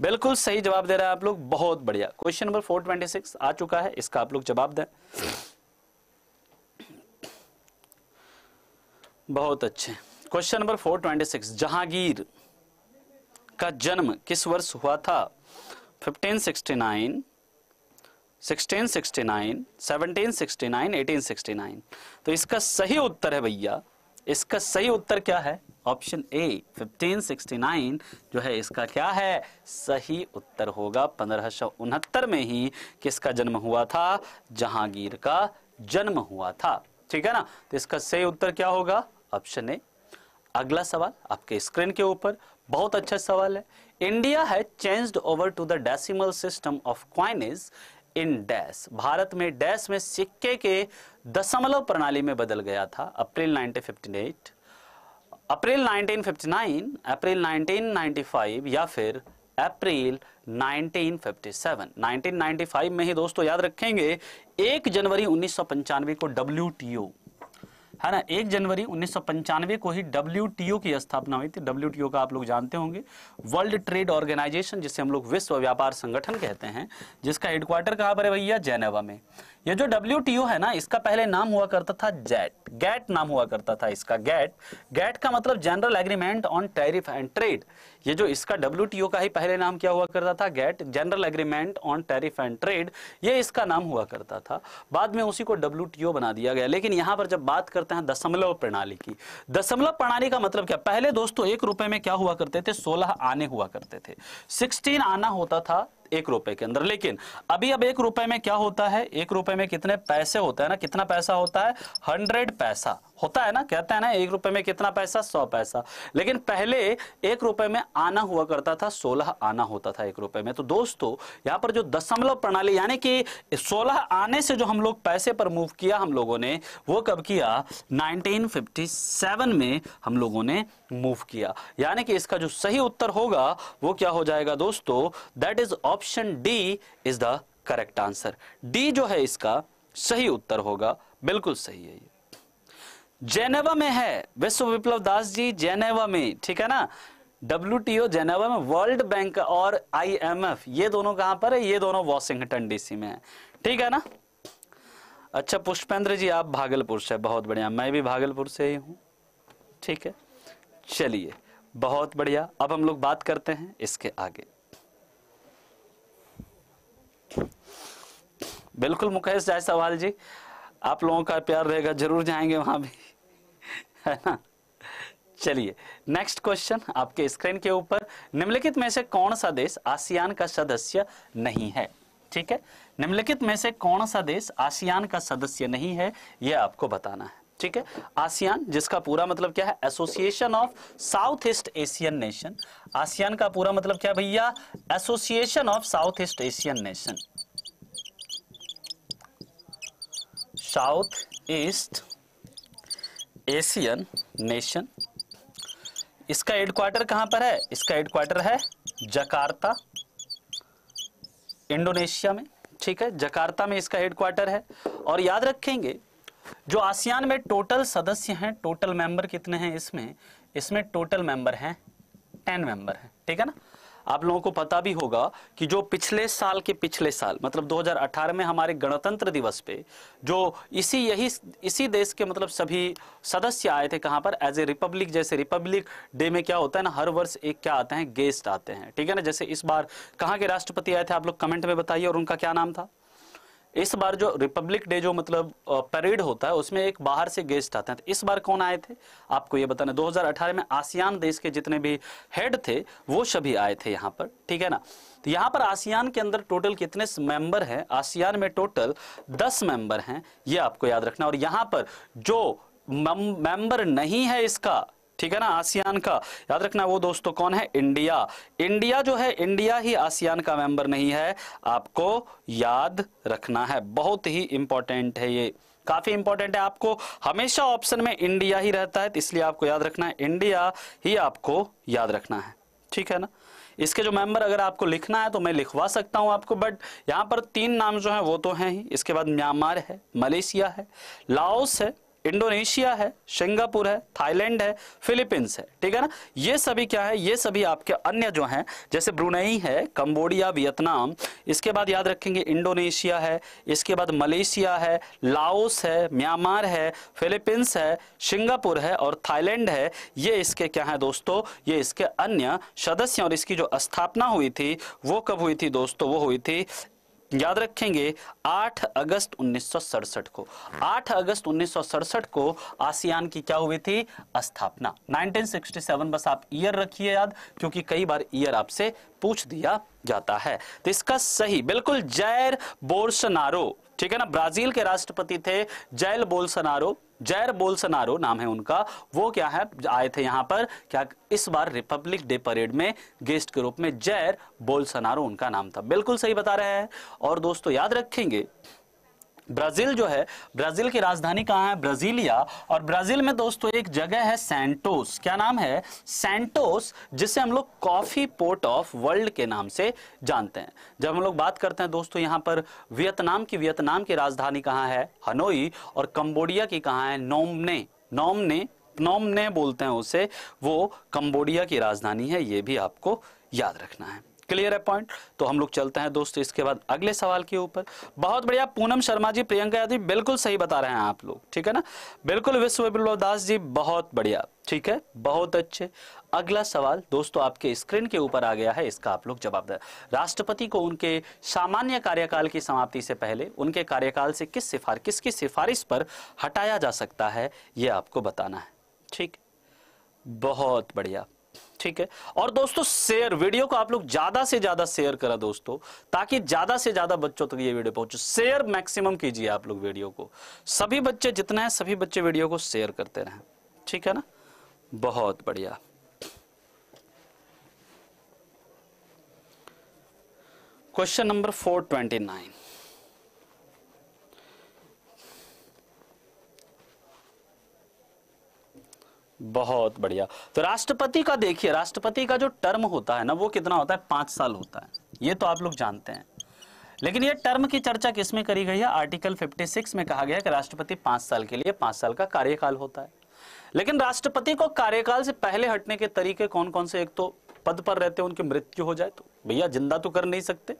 बिल्कुल सही जवाब दे रहे हैं आप लोग बहुत बढ़िया question number four twenty six आ चुका है इसका आप लोग जवाब दें बहुत अच्छे question number four twenty six Jahangir का जन्म किस वर्ष हुआ था तो इसका सही उत्तर है भैया इसका सही उत्तर क्या है ऑप्शन ए 1569 जो है इसका क्या है सही उत्तर होगा पंद्रह में ही किसका जन्म हुआ था जहांगीर का जन्म हुआ था ठीक है ना तो इसका सही उत्तर क्या होगा ऑप्शन ए अगला सवाल आपके स्क्रीन के ऊपर बहुत अच्छा सवाल है India has changed over to the decimal system of coinage in dash भारत में डैश में सिक्के के दशमलव प्रणाली में बदल गया था अप्रैल 1958 अप्रैल 1959 अप्रैल 1995 या फिर अप्रैल 1957 1995 में ही दोस्तों याद रखेंगे 1 जनवरी उन्नीस को डब्ल्यू है ना एक जनवरी उन्नीस को ही डब्ल्यू की स्थापना हुई थी डब्ल्यू का आप लोग जानते होंगे वर्ल्ड ट्रेड ऑर्गेनाइजेशन जिसे हम लोग विश्व व्यापार संगठन कहते हैं जिसका हेडक्वार्टर कहाँ पर है भैया जेनेवा में ये जो डब्ल्यू है ना इसका पहले नाम हुआ करता था जैट गैट नाम हुआ करता था इसका गैट गैट का मतलब general agreement on tariff and trade ये जो इसका डब्ल्यू का ही पहले नाम क्या हुआ करता था GATT general agreement on tariff and trade ये इसका नाम हुआ करता था बाद में उसी को डब्ल्यू बना दिया गया लेकिन यहां पर जब बात करते हैं दशमलव प्रणाली की दशमलव प्रणाली का मतलब क्या पहले दोस्तों एक रुपए में क्या हुआ करते थे सोलह आने हुआ करते थे सिक्सटीन आना होता था एक रुपए के अंदर लेकिन अभी अब एक रुपए में क्या होता है एक रुपए में कितने पैसे होते हैं ना कितना पैसा होता है हंड्रेड पैसा होता है ना कहते हैं ना एक रुपए में कितना पैसा सौ पैसा लेकिन पहले एक रुपए में आना हुआ करता था सोलह आना होता था एक रुपए में तो दोस्तों यहां पर जो दशमलव प्रणाली यानी कि सोलह आने से जो हम लोग पैसे पर मूव किया हम लोगों ने वो कब किया 1957 में हम लोगों ने मूव किया यानी कि इसका जो सही उत्तर होगा वो क्या हो जाएगा दोस्तों that is option option D is the correct answer D जो है इसका सही उत्तर होगा बिल्कुल सही है ये जेनेवा में है विश्व विप्लव दास जी जेनेवा में ठीक है ना डब्ल्यू जेनेवा में वर्ल्ड बैंक और आईएमएफ ये दोनों कहां पर है ये दोनों वॉशिंगटन डीसी में है ठीक है ना अच्छा पुष्पेंद्र जी आप भागलपुर से बहुत बढ़िया मैं भी भागलपुर से ही हूं ठीक है चलिए बहुत बढ़िया अब हम लोग बात करते हैं इसके आगे बिल्कुल मुकेश जायसवाल जी आप लोगों का प्यार रहेगा जरूर जाएंगे वहां भी है ना चलिए नेक्स्ट क्वेश्चन आपके स्क्रीन के ऊपर निम्नलिखित में से कौन सा देश आसियान का सदस्य नहीं है ठीक है निम्नलिखित में से कौन सा देश आसियान का सदस्य नहीं है यह आपको बताना है ठीक है आसियान जिसका पूरा मतलब क्या है association of south east Asian nation ASEAN का पूरा मतलब क्या भैया association of south east Asian nation south east Asian nation इसका हेडक्वार्टर कहां पर है इसका हेडक्वार्टर है जकार्ता इंडोनेशिया में ठीक है जकार्ता में इसका हेडक्वार्टर है और याद रखेंगे जो आसियान में टोटल सदस्य हैं टोटल मेंबर कितने हैं इसमें इसमें टोटल मेंबर हैं टेन मेंबर हैं ठीक है ना आप लोगों को पता भी होगा कि जो पिछले साल के पिछले साल मतलब 2018 में हमारे गणतंत्र दिवस पे जो इसी यही इसी देश के मतलब सभी सदस्य आए थे कहाँ पर एज ए रिपब्लिक जैसे रिपब्लिक डे में क्या होता है ना हर वर्ष एक क्या आते हैं गेस्ट आते हैं ठीक है ना जैसे इस बार कहाँ के राष्ट्रपति आए थे आप लोग कमेंट में बताइए और उनका क्या नाम था इस बार जो रिपब्लिक डे जो मतलब परेड होता है उसमें एक बाहर से गेस्ट आते हैं तो इस बार कौन आए थे आपको ये बताना 2018 में आसियान देश के जितने भी हेड थे वो सभी आए थे यहाँ पर ठीक है ना तो यहाँ पर आसियान के अंदर टोटल कितने मेंबर हैं आसियान में टोटल 10 मेंबर हैं ये आपको याद रखना और यहाँ पर जो मेंबर नहीं है इसका ठीक है ना आसियान का याद रखना वो दोस्तों कौन है इंडिया इंडिया जो है इंडिया ही आसियान का मेंबर नहीं है आपको याद रखना है बहुत ही इंपॉर्टेंट है ये काफी इंपॉर्टेंट है आपको हमेशा ऑप्शन में इंडिया ही रहता है तो इसलिए आपको याद रखना है इंडिया ही आपको याद रखना है ठीक है ना इसके जो मेंबर अगर आपको लिखना है तो मैं लिखवा सकता हूं आपको बट यहां पर तीन नाम जो है वो तो हैं ही इसके बाद म्यांमार है मलेशिया है लाओस है इंडोनेशिया है सिंगापुर है थाईलैंड है फिलीपींस है ठीक है ना ये सभी क्या है ये सभी आपके अन्य जो हैं जैसे ब्रुनई है कंबोडिया वियतनाम इसके बाद याद रखेंगे इंडोनेशिया है इसके बाद मलेशिया है लाओस है म्यांमार है फिलीपींस है सिंगापुर है और थाईलैंड है ये इसके क्या है दोस्तों ये इसके अन्य सदस्य और इसकी जो स्थापना हुई थी वो कब हुई थी दोस्तों वो हुई थी याद रखेंगे 8 अगस्त उन्नीस को 8 अगस्त उन्नीस को आसियान की क्या हुई थी स्थापना 1967 बस आप ईयर रखिए याद क्योंकि कई बार ईयर आपसे पूछ दिया जाता है तो इसका सही बिल्कुल जैर बोर्सनारो ठीक है ना ब्राजील के राष्ट्रपति थे जैल बोल्सनारो जैर बोलसनारो नाम है उनका वो क्या है आए थे यहाँ पर क्या इस बार रिपब्लिक डे परेड में गेस्ट के रूप में जैर बोलसनारो उनका नाम था बिल्कुल सही बता रहे हैं और दोस्तों याद रखेंगे ब्राजील जो है ब्राजील की राजधानी कहाँ है ब्राजीलिया और ब्राजील में दोस्तों एक जगह है सेंटोस क्या नाम है सेंटोस जिसे हम लोग कॉफी पोर्ट ऑफ वर्ल्ड के नाम से जानते हैं जब हम लोग बात करते हैं दोस्तों यहाँ पर वियतनाम की वियतनाम की राजधानी कहाँ है हनोई और कंबोडिया की कहाँ है नोमने नोमने नोमने बोलते हैं उसे वो कंबोडिया की राजधानी है ये भी आपको याद रखना है क्लियर है पॉइंट तो हम लोग चलते हैं दोस्तों इसके बाद अगले सवाल के ऊपर बहुत बढ़िया पूनम शर्मा जी प्रियंका यादव बिल्कुल सही बता रहे हैं आप लोग ठीक है ना बिल्कुल विश्व विप्लव दास जी बहुत बढ़िया ठीक है बहुत अच्छे अगला सवाल दोस्तों आपके स्क्रीन के ऊपर आ गया है इसका आप लोग जवाब दें राष्ट्रपति को उनके सामान्य कार्यकाल की समाप्ति से पहले उनके कार्यकाल से किस सिफार किसकी सिफारिश पर हटाया जा सकता है ये आपको बताना है ठीक बहुत बढ़िया ठीक है और दोस्तों शेयर वीडियो को आप लोग ज्यादा से ज्यादा शेयर करा दोस्तों ताकि ज्यादा से ज्यादा बच्चों तक ये वीडियो पहुंचे शेयर मैक्सिमम कीजिए आप लोग वीडियो को सभी बच्चे जितना है सभी बच्चे वीडियो को शेयर करते रहे ठीक है ना बहुत बढ़िया question number four twenty nine बहुत बढ़िया तो राष्ट्रपति का देखिए राष्ट्रपति का जो टर्म होता है ना वो कितना होता है पांच साल होता है ये तो आप लोग जानते हैं लेकिन ये टर्म की चर्चा किसमें करी गई है आर्टिकल 56 में कहा गया कि राष्ट्रपति पांच साल के लिए पांच साल का कार्यकाल होता है लेकिन राष्ट्रपति को कार्यकाल से पहले हटने के तरीके कौन कौन से एक तो पद पर रहते उनकी मृत्यु हो जाए तो भैया जिंदा तो कर नहीं सकते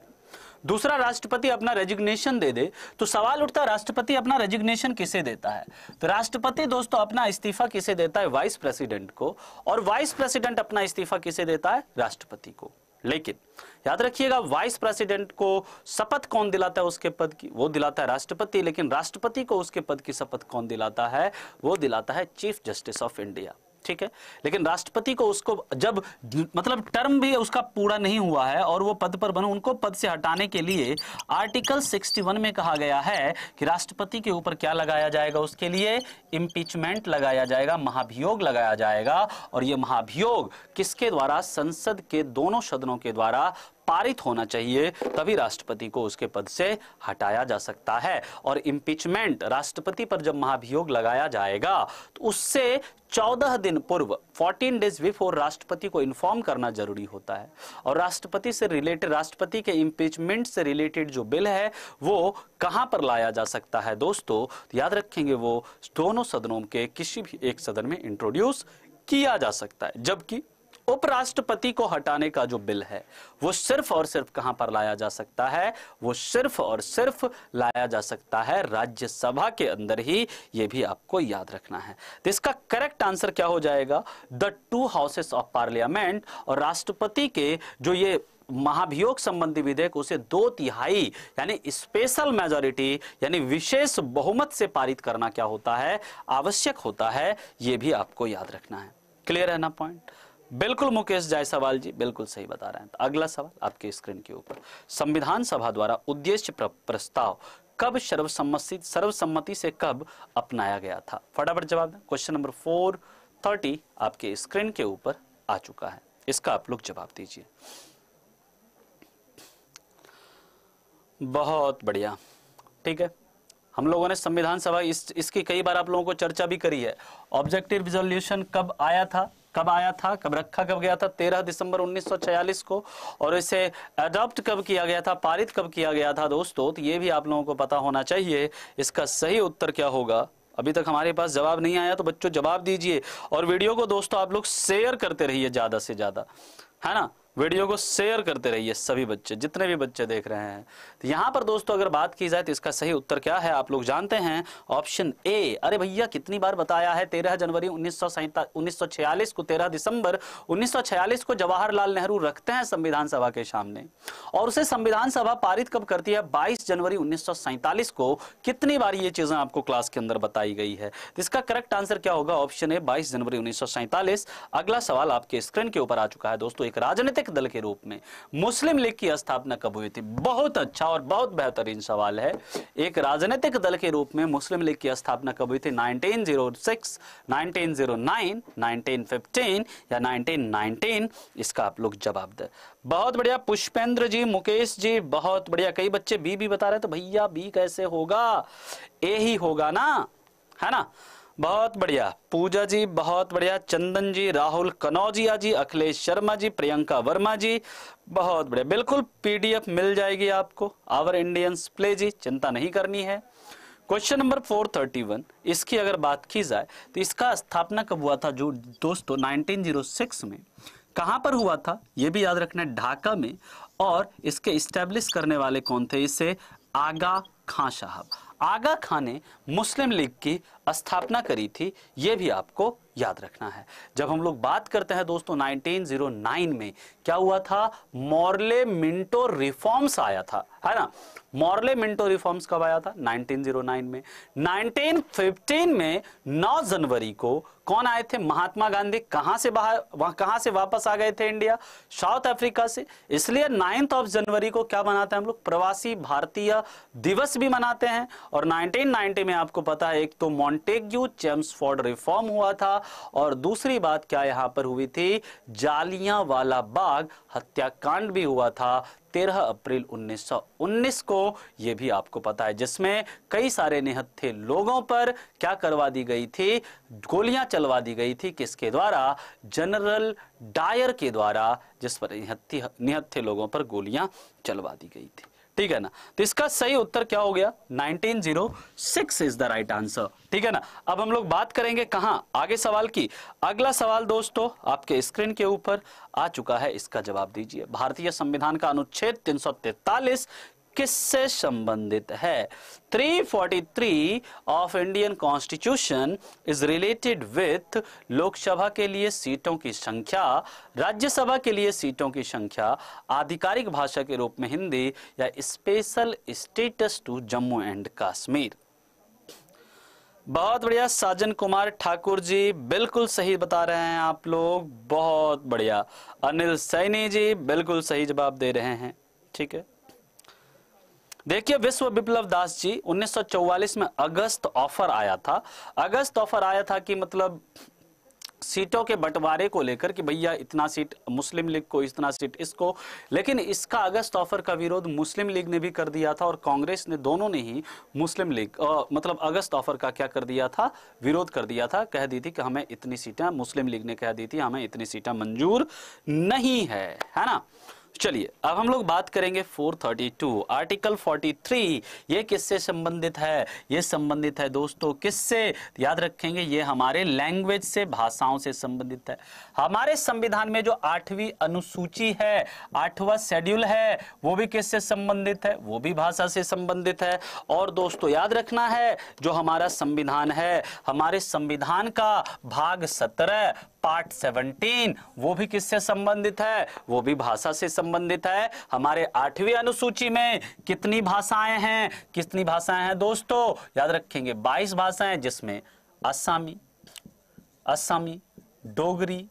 दूसरा राष्ट्रपति अपना रेजिग्नेशन दे दे तो सवाल उठता है राष्ट्रपति अपना रेजिग्नेशन किसे देता है तो राष्ट्रपति दोस्तों अपना इस्तीफा किसे देता है वाइस प्रेसिडेंट को और वाइस प्रेसिडेंट अपना इस्तीफा किसे देता है राष्ट्रपति को लेकिन याद रखिएगा वाइस प्रेसिडेंट को शपथ कौन दिलाता है उसके पद की वो दिलाता है राष्ट्रपति लेकिन राष्ट्रपति को उसके पद की शपथ कौन दिलाता है वो दिलाता है चीफ जस्टिस ऑफ इंडिया ठीक है लेकिन राष्ट्रपति को उसको जब मतलब टर्म भी उसका पूरा नहीं हुआ है और वो पद पर बनो उनको पद से हटाने के लिए आर्टिकल 61 में कहा गया है कि राष्ट्रपति के ऊपर क्या लगाया जाएगा उसके लिए इम्पीचमेंट लगाया जाएगा महाभियोग लगाया जाएगा और ये महाभियोग किसके द्वारा संसद के दोनों सदनों के द्वारा पारित होना चाहिए तभी राष्ट्रपति को उसके पद से हटाया जा सकता है और इम्पीचमेंट राष्ट्रपति पर जब महाभियोग लगाया जाएगा तो उससे 14 दिन पूर्व 14 डेज बिफोर राष्ट्रपति को इन्फॉर्म करना जरूरी होता है और राष्ट्रपति से रिलेटेड राष्ट्रपति के इम्पीचमेंट से रिलेटेड जो बिल है वो कहां पर लाया जा सकता है दोस्तों याद रखेंगे वो दोनों सदनों के किसी भी एक सदन में इंट्रोड्यूस किया जा सकता है जबकि उपराष्ट्रपति को हटाने का जो बिल है वो सिर्फ और सिर्फ कहां पर लाया जा सकता है वो सिर्फ और सिर्फ लाया जा सकता है राज्यसभा के अंदर ही ये भी आपको याद रखना है तो इसका करेक्ट आंसर क्या हो जाएगा the two houses of parliament और राष्ट्रपति के जो ये महाभियोग संबंधी विधेयक उसे दो तिहाई यानी स्पेशल मेजोरिटी यानी विशेष बहुमत से पारित करना क्या होता है आवश्यक होता है यह भी आपको याद रखना है क्लियर है ना पॉइंट बिल्कुल मुकेश जायसवाल जी बिल्कुल सही बता रहे हैं तो अगला सवाल आपके स्क्रीन के ऊपर संविधान सभा द्वारा उद्देश्य प्रस्ताव कब सर्वसम्मति सर्वसम्मति से कब अपनाया गया था फटाफट जवाब दें क्वेश्चन नंबर फोर थर्टी आपके स्क्रीन के ऊपर आ चुका है इसका आप लोग जवाब दीजिए बहुत बढ़िया ठीक है हम लोगों ने संविधान सभा इस इसकी कई बार आप लोगों को चर्चा भी करी है ऑब्जेक्टिव रिजोल्यूशन कब आया था कब आया था कब रखा कब गया था 13 दिसंबर 1946 को और इसे अडॉप्ट कब किया गया था पारित कब किया गया था दोस्तों तो ये भी आप लोगों को पता होना चाहिए इसका सही उत्तर क्या होगा अभी तक हमारे पास जवाब नहीं आया तो बच्चों जवाब दीजिए और वीडियो को दोस्तों आप लोग शेयर करते रहिए ज़्यादा से ज़्यादा है ना वीडियो को शेयर करते रहिए सभी बच्चे जितने भी बच्चे देख रहे हैं तो यहाँ पर दोस्तों अगर बात की जाए तो इसका सही उत्तर क्या है आप लोग जानते हैं ऑप्शन ए अरे भैया कितनी बार बताया है तेरह जनवरी उन्नीस उन्नीस को तेरह दिसंबर उन्नीस को जवाहरलाल नेहरू रखते हैं संविधान सभा के सामने और उसे संविधान सभा पारित कब करती है बाईस जनवरी उन्नीस को कितनी बार ये चीजें आपको क्लास के अंदर बताई गई है तो इसका करेक्ट आंसर क्या होगा ऑप्शन ए बाईस जनवरी उन्नीस अगला सवाल आपके स्क्रीन के ऊपर आ चुका है दोस्तों एक राजनीतिक राजनीतिक दल के रूप में मुस्लिम लीग की स्थापना कब हुई थी बहुत अच्छा और बहुत बेहतरीन सवाल है एक राजनीतिक दल के रूप में मुस्लिम लीग की स्थापना कब हुई थी 1906, 1909, 1915 या 1919 इसका आप लोग जवाब दें बहुत बढ़िया पुष्पेंद्र जी मुकेश जी बहुत बढ़िया कई बच्चे बी भी बता रहे तो भैया बी कैसे होगा ए ही होगा ना है ना बहुत बढ़िया पूजा जी बहुत बढ़िया चंदन जी राहुल कनौजिया जी अखिलेश शर्मा जी प्रियंका वर्मा जी बहुत बढ़िया बिल्कुल पीडीएफ मिल जाएगी आपको आवर इंडियंस प्ले जी चिंता नहीं करनी है क्वेश्चन नंबर 431 इसकी अगर बात की जाए तो इसका स्थापना कब हुआ था जो दोस्तों 1906 में कहां पर हुआ था यह भी याद रखना ढाका में और इसके इस्टेब्लिश करने वाले कौन थे इसे आगा खां साहब आगा खान ने मुस्लिम लीग की स्थापना करी थी ये भी आपको याद रखना है जब हम लोग बात करते हैं दोस्तों 1909 में क्या हुआ था मॉर्ले मिंटो रिफॉर्म्स आया था है ना मॉर्ले मिंटो रिफॉर्म्स कब आया था 1909 में 1915 में 9 जनवरी को कौन आए थे महात्मा गांधी कहां से बाहर कहां से वापस आ गए थे इंडिया साउथ अफ्रीका से इसलिए नाइन्थ ऑफ जनवरी को क्या मनाते हैं हम लोग प्रवासी भारतीय दिवस भी मनाते हैं और 1990 में आपको पता है एक तो मॉन्टेग्यू चेम्सफोर्ड रिफॉर्म हुआ था और दूसरी बात क्या यहां पर हुई थी जालिया वाला बाग हत्याकांड भी हुआ था तेरह अप्रैल 1919 को ये भी आपको पता है जिसमें कई सारे निहत्थे लोगों पर क्या करवा दी गई थी गोलियां चलवा दी गई थी किसके द्वारा जनरल डायर के द्वारा जिस पर निहत्थे निहत्थे लोगों पर गोलियां चलवा दी गई थी ठीक है ना तो इसका सही उत्तर क्या हो गया 1906 इज द राइट आंसर ठीक है ना अब हम लोग बात करेंगे कहां आगे सवाल की अगला सवाल दोस्तों आपके स्क्रीन के ऊपर आ चुका है इसका जवाब दीजिए भारतीय संविधान का अनुच्छेद 343 किससे संबंधित है 343 of Indian constitution is related with Lok Sabha के लिए सीटों की संख्या राज्यसभा के लिए सीटों की संख्या आधिकारिक भाषा के रूप में हिंदी या special status to Jammu and Kashmir बहुत बढ़िया साजन कुमार ठाकुर जी बिल्कुल सही बता रहे हैं आप लोग बहुत बढ़िया अनिल सैनी जी बिल्कुल सही जवाब दे रहे हैं ठीक है देखिए विश्व विप्लव दास जी 1944 में अगस्त ऑफर आया था अगस्त ऑफर आया था कि मतलब सीटों के बंटवारे को लेकर कि भैया इतना सीट मुस्लिम लीग को इतना सीट इसको लेकिन इसका अगस्त ऑफर का विरोध मुस्लिम लीग ने भी कर दिया था और कांग्रेस ने दोनों ने ही मुस्लिम लीग आ, मतलब अगस्त ऑफर का क्या कर दिया था विरोध कर दिया था कह दी थी कि हमें इतनी सीटें मुस्लिम लीग ने कह दी थी हमें इतनी सीटें मंजूर नहीं है है ना चलिए अब हम लोग बात करेंगे 432 आर्टिकल 43 ये किससे संबंधित है ये संबंधित है दोस्तों किससे याद रखेंगे ये हमारे लैंग्वेज से भाषाओं से संबंधित है हमारे संविधान में जो आठवीं अनुसूची है आठवां शेड्यूल है वो भी किससे संबंधित है वो भी भाषा से संबंधित है और दोस्तों याद रखना है जो हमारा संविधान है हमारे संविधान का भाग सत्रह पार्ट 17 वो भी किससे संबंधित है वो भी भाषा से संबंधित है हमारे आठवीं अनुसूची में कितनी भाषाएं हैं कितनी भाषाएं हैं दोस्तों याद रखेंगे 22 भाषाएं जिसमें असामी असामी डोगरी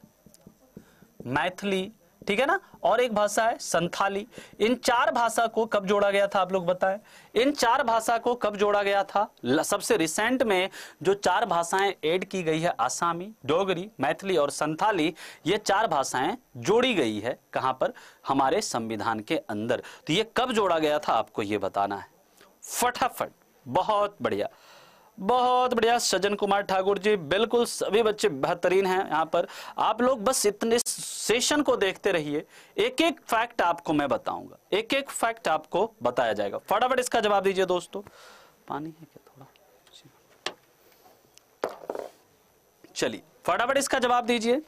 मैथिली ठीक है ना और एक भाषा है संथाली इन चार भाषा को कब जोड़ा गया था आप लोग बताएं इन चार भाषा को कब जोड़ा गया था सबसे रिसेंट में जो चार भाषाएं ऐड की गई है आसामी डोगरी मैथिली और संथाली ये चार भाषाएं जोड़ी गई है कहां पर हमारे संविधान के अंदर तो ये कब जोड़ा गया था आपको ये बताना है फटाफट बहुत बढ़िया बहुत बढ़िया सज्जन कुमार ठाकुर जी बिल्कुल सभी बच्चे बेहतरीन हैं यहाँ पर आप लोग बस इतने सेशन को देखते रहिए एक एक फैक्ट आपको मैं बताऊंगा एक एक फैक्ट आपको बताया जाएगा फटाफट इसका जवाब दीजिए दोस्तों पानी है क्या थोड़ा चलिए फटाफट इसका जवाब दीजिए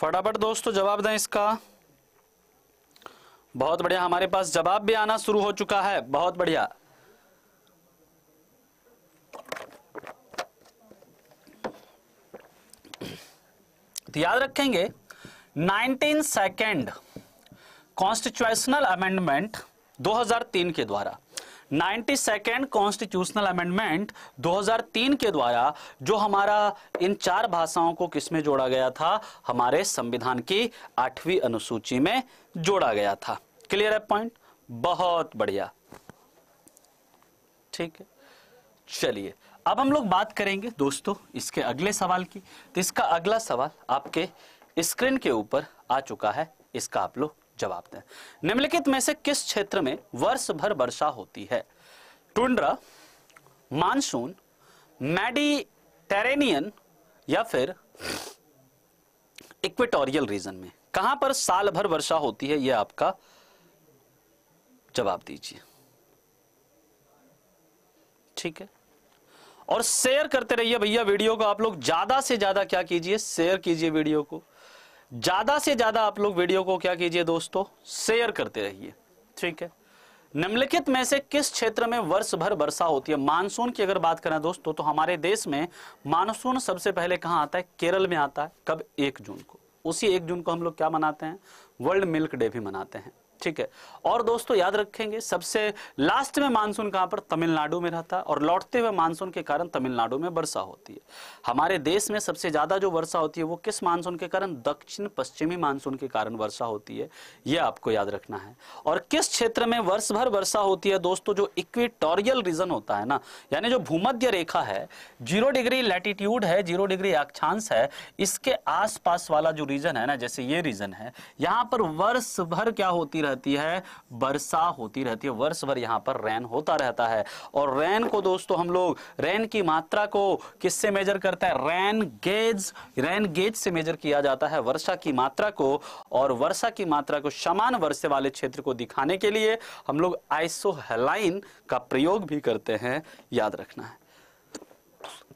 फटाफट दोस्तों तो जवाब दें इसका बहुत बढ़िया हमारे पास जवाब भी आना शुरू हो चुका है बहुत बढ़िया तो याद रखेंगे 19 सेकेंड कॉन्स्टिट्यूशनल अमेंडमेंट 2003 के द्वारा नाइन्टी सेकेंड कॉन्स्टिट्यूशनल अमेंडमेंट 2003 के द्वारा जो हमारा इन चार भाषाओं को किसमें जोड़ा गया था हमारे संविधान की आठवीं अनुसूची में जोड़ा गया था क्लियर है पॉइंट बहुत बढ़िया ठीक है चलिए अब हम लोग बात करेंगे दोस्तों इसके अगले सवाल की तो इसका अगला सवाल आपके स्क्रीन के ऊपर आ चुका है इसका आप लोग जवाब दें निम्नलिखित में से किस क्षेत्र में वर्ष भर वर्षा होती है टुंड्रा मानसून मेडिटेरेनियन या फिर इक्वेटोरियल रीजन में कहां पर साल भर वर्षा होती है यह आपका जवाब दीजिए ठीक है और शेयर करते रहिए भैया वीडियो को आप लोग ज्यादा से ज्यादा क्या कीजिए शेयर कीजिए वीडियो को ज़्यादा से ज़्यादा आप लोग वीडियो को क्या कीजिए दोस्तों शेयर करते रहिए ठीक है निम्नलिखित में से किस क्षेत्र में वर्ष भर वर्षा होती है मानसून की अगर बात करें दोस्तों तो हमारे देश में मानसून सबसे पहले कहां आता है केरल में आता है कब एक जून को उसी एक जून को हम लोग क्या मनाते हैं वर्ल्ड मिल्क डे भी मनाते हैं ठीक है और दोस्तों याद रखेंगे सबसे लास्ट में मानसून कहां पर तमिलनाडु में रहता है और लौटते हुए मानसून के कारण तमिलनाडु में वर्षा होती है हमारे देश में सबसे ज़्यादा जो वर्षा होती है वो किस मानसून के कारण दक्षिण पश्चिमी मानसून के कारण वर्षा होती है ये आपको याद रखना है और किस क्षेत्र में वर्ष भर वर्षा होती है दोस्तों जो इक्वेटोरियल रीजन होता है ना यानी जो भूमध्य रेखा है जीरो डिग्री लैटिट्यूड है जीरो डिग्री अक्षांश है इसके आसपास वाला जो रीजन है ना जैसे ये रीजन है यहां पर वर्ष भर क्या होती रहती है वर्षा होती रहती है वर्ष भर यहाँ पर रैन होता रहता है और रैन को दोस्तों हम लोग रैन की मात्रा को किससे मेजर करता है रैन गेज रैन गेज से मेजर किया जाता है वर्षा की मात्रा को और वर्षा की मात्रा को समान वर्षे वाले क्षेत्र को दिखाने के लिए हम लोग आइसोहेलाइन का प्रयोग भी करते हैं याद रखना है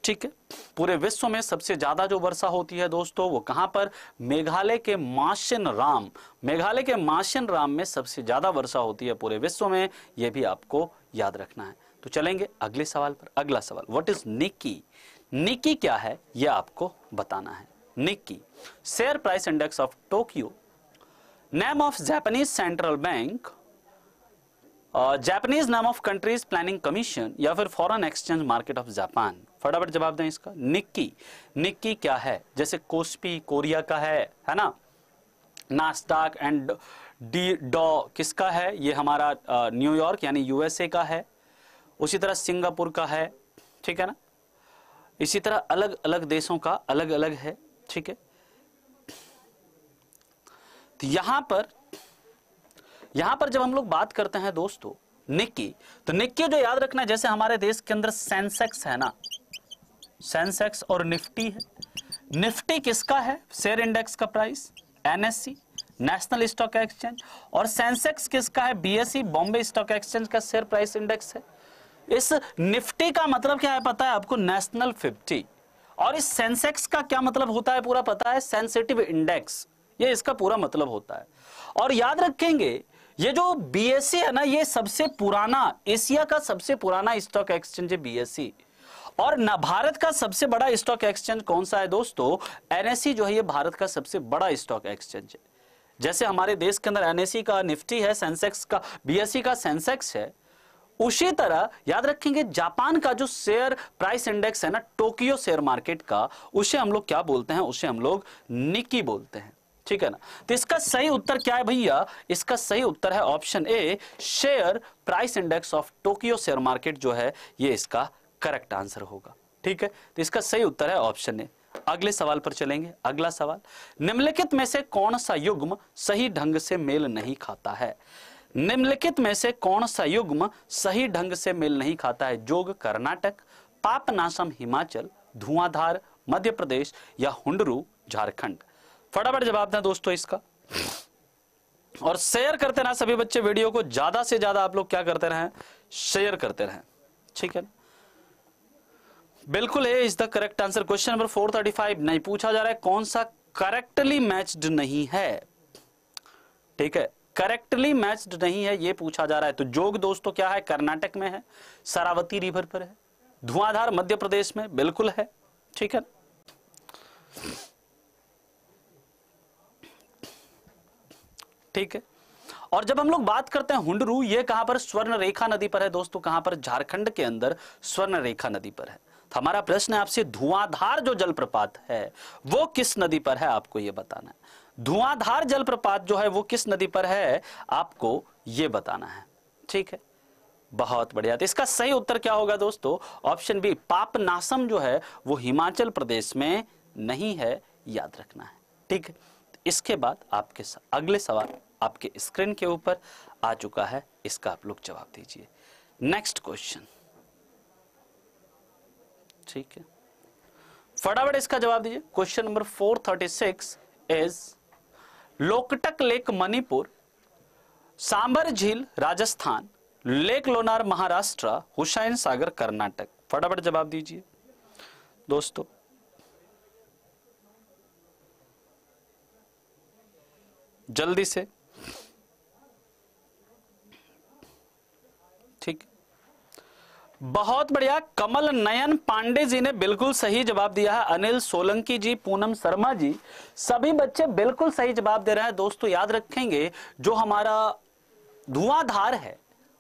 ठीक है पूरे विश्व में सबसे ज्यादा जो वर्षा होती है दोस्तों वो कहां पर मेघालय के माशन राम मेघालय के माशन राम में सबसे ज्यादा वर्षा होती है पूरे विश्व में यह भी आपको याद रखना है तो चलेंगे अगले सवाल पर अगला सवाल व्हाट इज निकी निकी क्या है यह आपको बताना है Nikkei share price index of Tokyo name of Japanese central bank Japanese name of countries planning commission या फिर foreign exchange market of Japan फटाफट जवाब दें इसका निक्की निक्की क्या है जैसे कोस्पी कोरिया का है है ना नास्टाक एंड डी डॉ किसका है ये हमारा न्यूयॉर्क यानी यूएसए का है उसी तरह सिंगापुर का है ठीक है ना इसी तरह अलग अलग देशों का अलग अलग है ठीक है तो यहां पर यहां पर जब हम लोग बात करते हैं दोस्तों निक्की तो निक्की जो याद रखना है जैसे हमारे देश के अंदर सेंसेक्स है ना सेंसेक्स और निफ्टी है निफ्टी किसका है शेयर इंडेक्स का price NSC national stock exchange और सेंसेक्स किसका है बीएसई बॉम्बे स्टॉक एक्सचेंज का शेयर प्राइस इंडेक्स है इस निफ्टी का मतलब क्या है पता है आपको नेशनल फिफ्टी और इस सेंसेक्स का क्या मतलब होता है पूरा पता है सेंसिटिव इंडेक्स ये इसका पूरा मतलब होता है और याद रखेंगे ये जो बीएससी है ना ये सबसे पुराना एशिया का सबसे पुराना स्टॉक एक्सचेंज है बीएससी और ना भारत का सबसे बड़ा स्टॉक एक्सचेंज कौन सा है दोस्तों एनएससी e जो है ये भारत का सबसे बड़ा स्टॉक एक्सचेंज है जैसे हमारे देश के अंदर एनएससी e का निफ्टी है सेंसेक्स का बीएससी e का सेंसेक्स है उसी तरह याद रखेंगे जापान का जो शेयर प्राइस इंडेक्स है ना टोक्यो शेयर मार्केट का उसे हम लोग क्या बोलते हैं उसे हम लोग निकी बोलते हैं ठीक है ना तो इसका सही उत्तर क्या है भैया इसका सही उत्तर है option A share price index of Tokyo share market जो है ये इसका करेक्ट आंसर होगा ठीक है तो इसका सही उत्तर है ऑप्शन ए अगले सवाल पर चलेंगे अगला सवाल निम्नलिखित में से कौन सा युग्म सही ढंग से मेल नहीं खाता है निम्नलिखित में से कौन सा युग्म सही ढंग से मेल नहीं खाता है जोग कर्नाटक पापनाशम हिमाचल धुआंधार मध्य प्रदेश या हुंडरू झारखंड फटाफट जवाब दें दोस्तों इसका और शेयर करते रहे सभी बच्चे वीडियो को ज्यादा से ज्यादा आप लोग क्या करते रहे शेयर करते रहे ठीक है ना बिल्कुल A is the correct answer question number 435 नहीं पूछा जा रहा है कौन सा करेक्टली मैच्ड नहीं है ठीक है करेक्टली मैच्ड नहीं है ये पूछा जा रहा है तो जोग दोस्तों क्या है कर्नाटक में है सरावती रिवर पर है धुआंधार मध्य प्रदेश में बिल्कुल है ठीक है ठीक है और जब हम लोग बात करते हैं हुंडरू ये कहां पर स्वर्ण रेखा नदी पर है दोस्तों कहां पर झारखंड के अंदर स्वर्ण रेखा नदी पर है तो हमारा प्रश्न है आपसे धुआंधार जो जलप्रपात है वो किस नदी पर है आपको ये बताना है धुआंधार जलप्रपात जो है वो किस नदी पर है आपको ये बताना है ठीक है बहुत बढ़िया तो इसका सही उत्तर क्या होगा दोस्तों ऑप्शन बी पापनासम जो है वो हिमाचल प्रदेश में नहीं है याद रखना है ठीक है इसके बाद आपके अगले सवाल आपके स्क्रीन के ऊपर आ चुका है इसका आप लोग जवाब दीजिए नेक्स्ट क्वेश्चन ठीक है फटाफट इसका जवाब दीजिए question number 436 is Loktak lake Manipur Sambhar झील राजस्थान लेक लोनार महाराष्ट्र हुसैन सागर कर्नाटक फटाफट जवाब दीजिए दोस्तों जल्दी से बहुत बढ़िया कमल नयन पांडे जी ने बिल्कुल सही जवाब दिया है अनिल सोलंकी जी पूनम शर्मा जी सभी बच्चे बिल्कुल सही जवाब दे रहे हैं दोस्तों याद रखेंगे जो हमारा धुआंधार है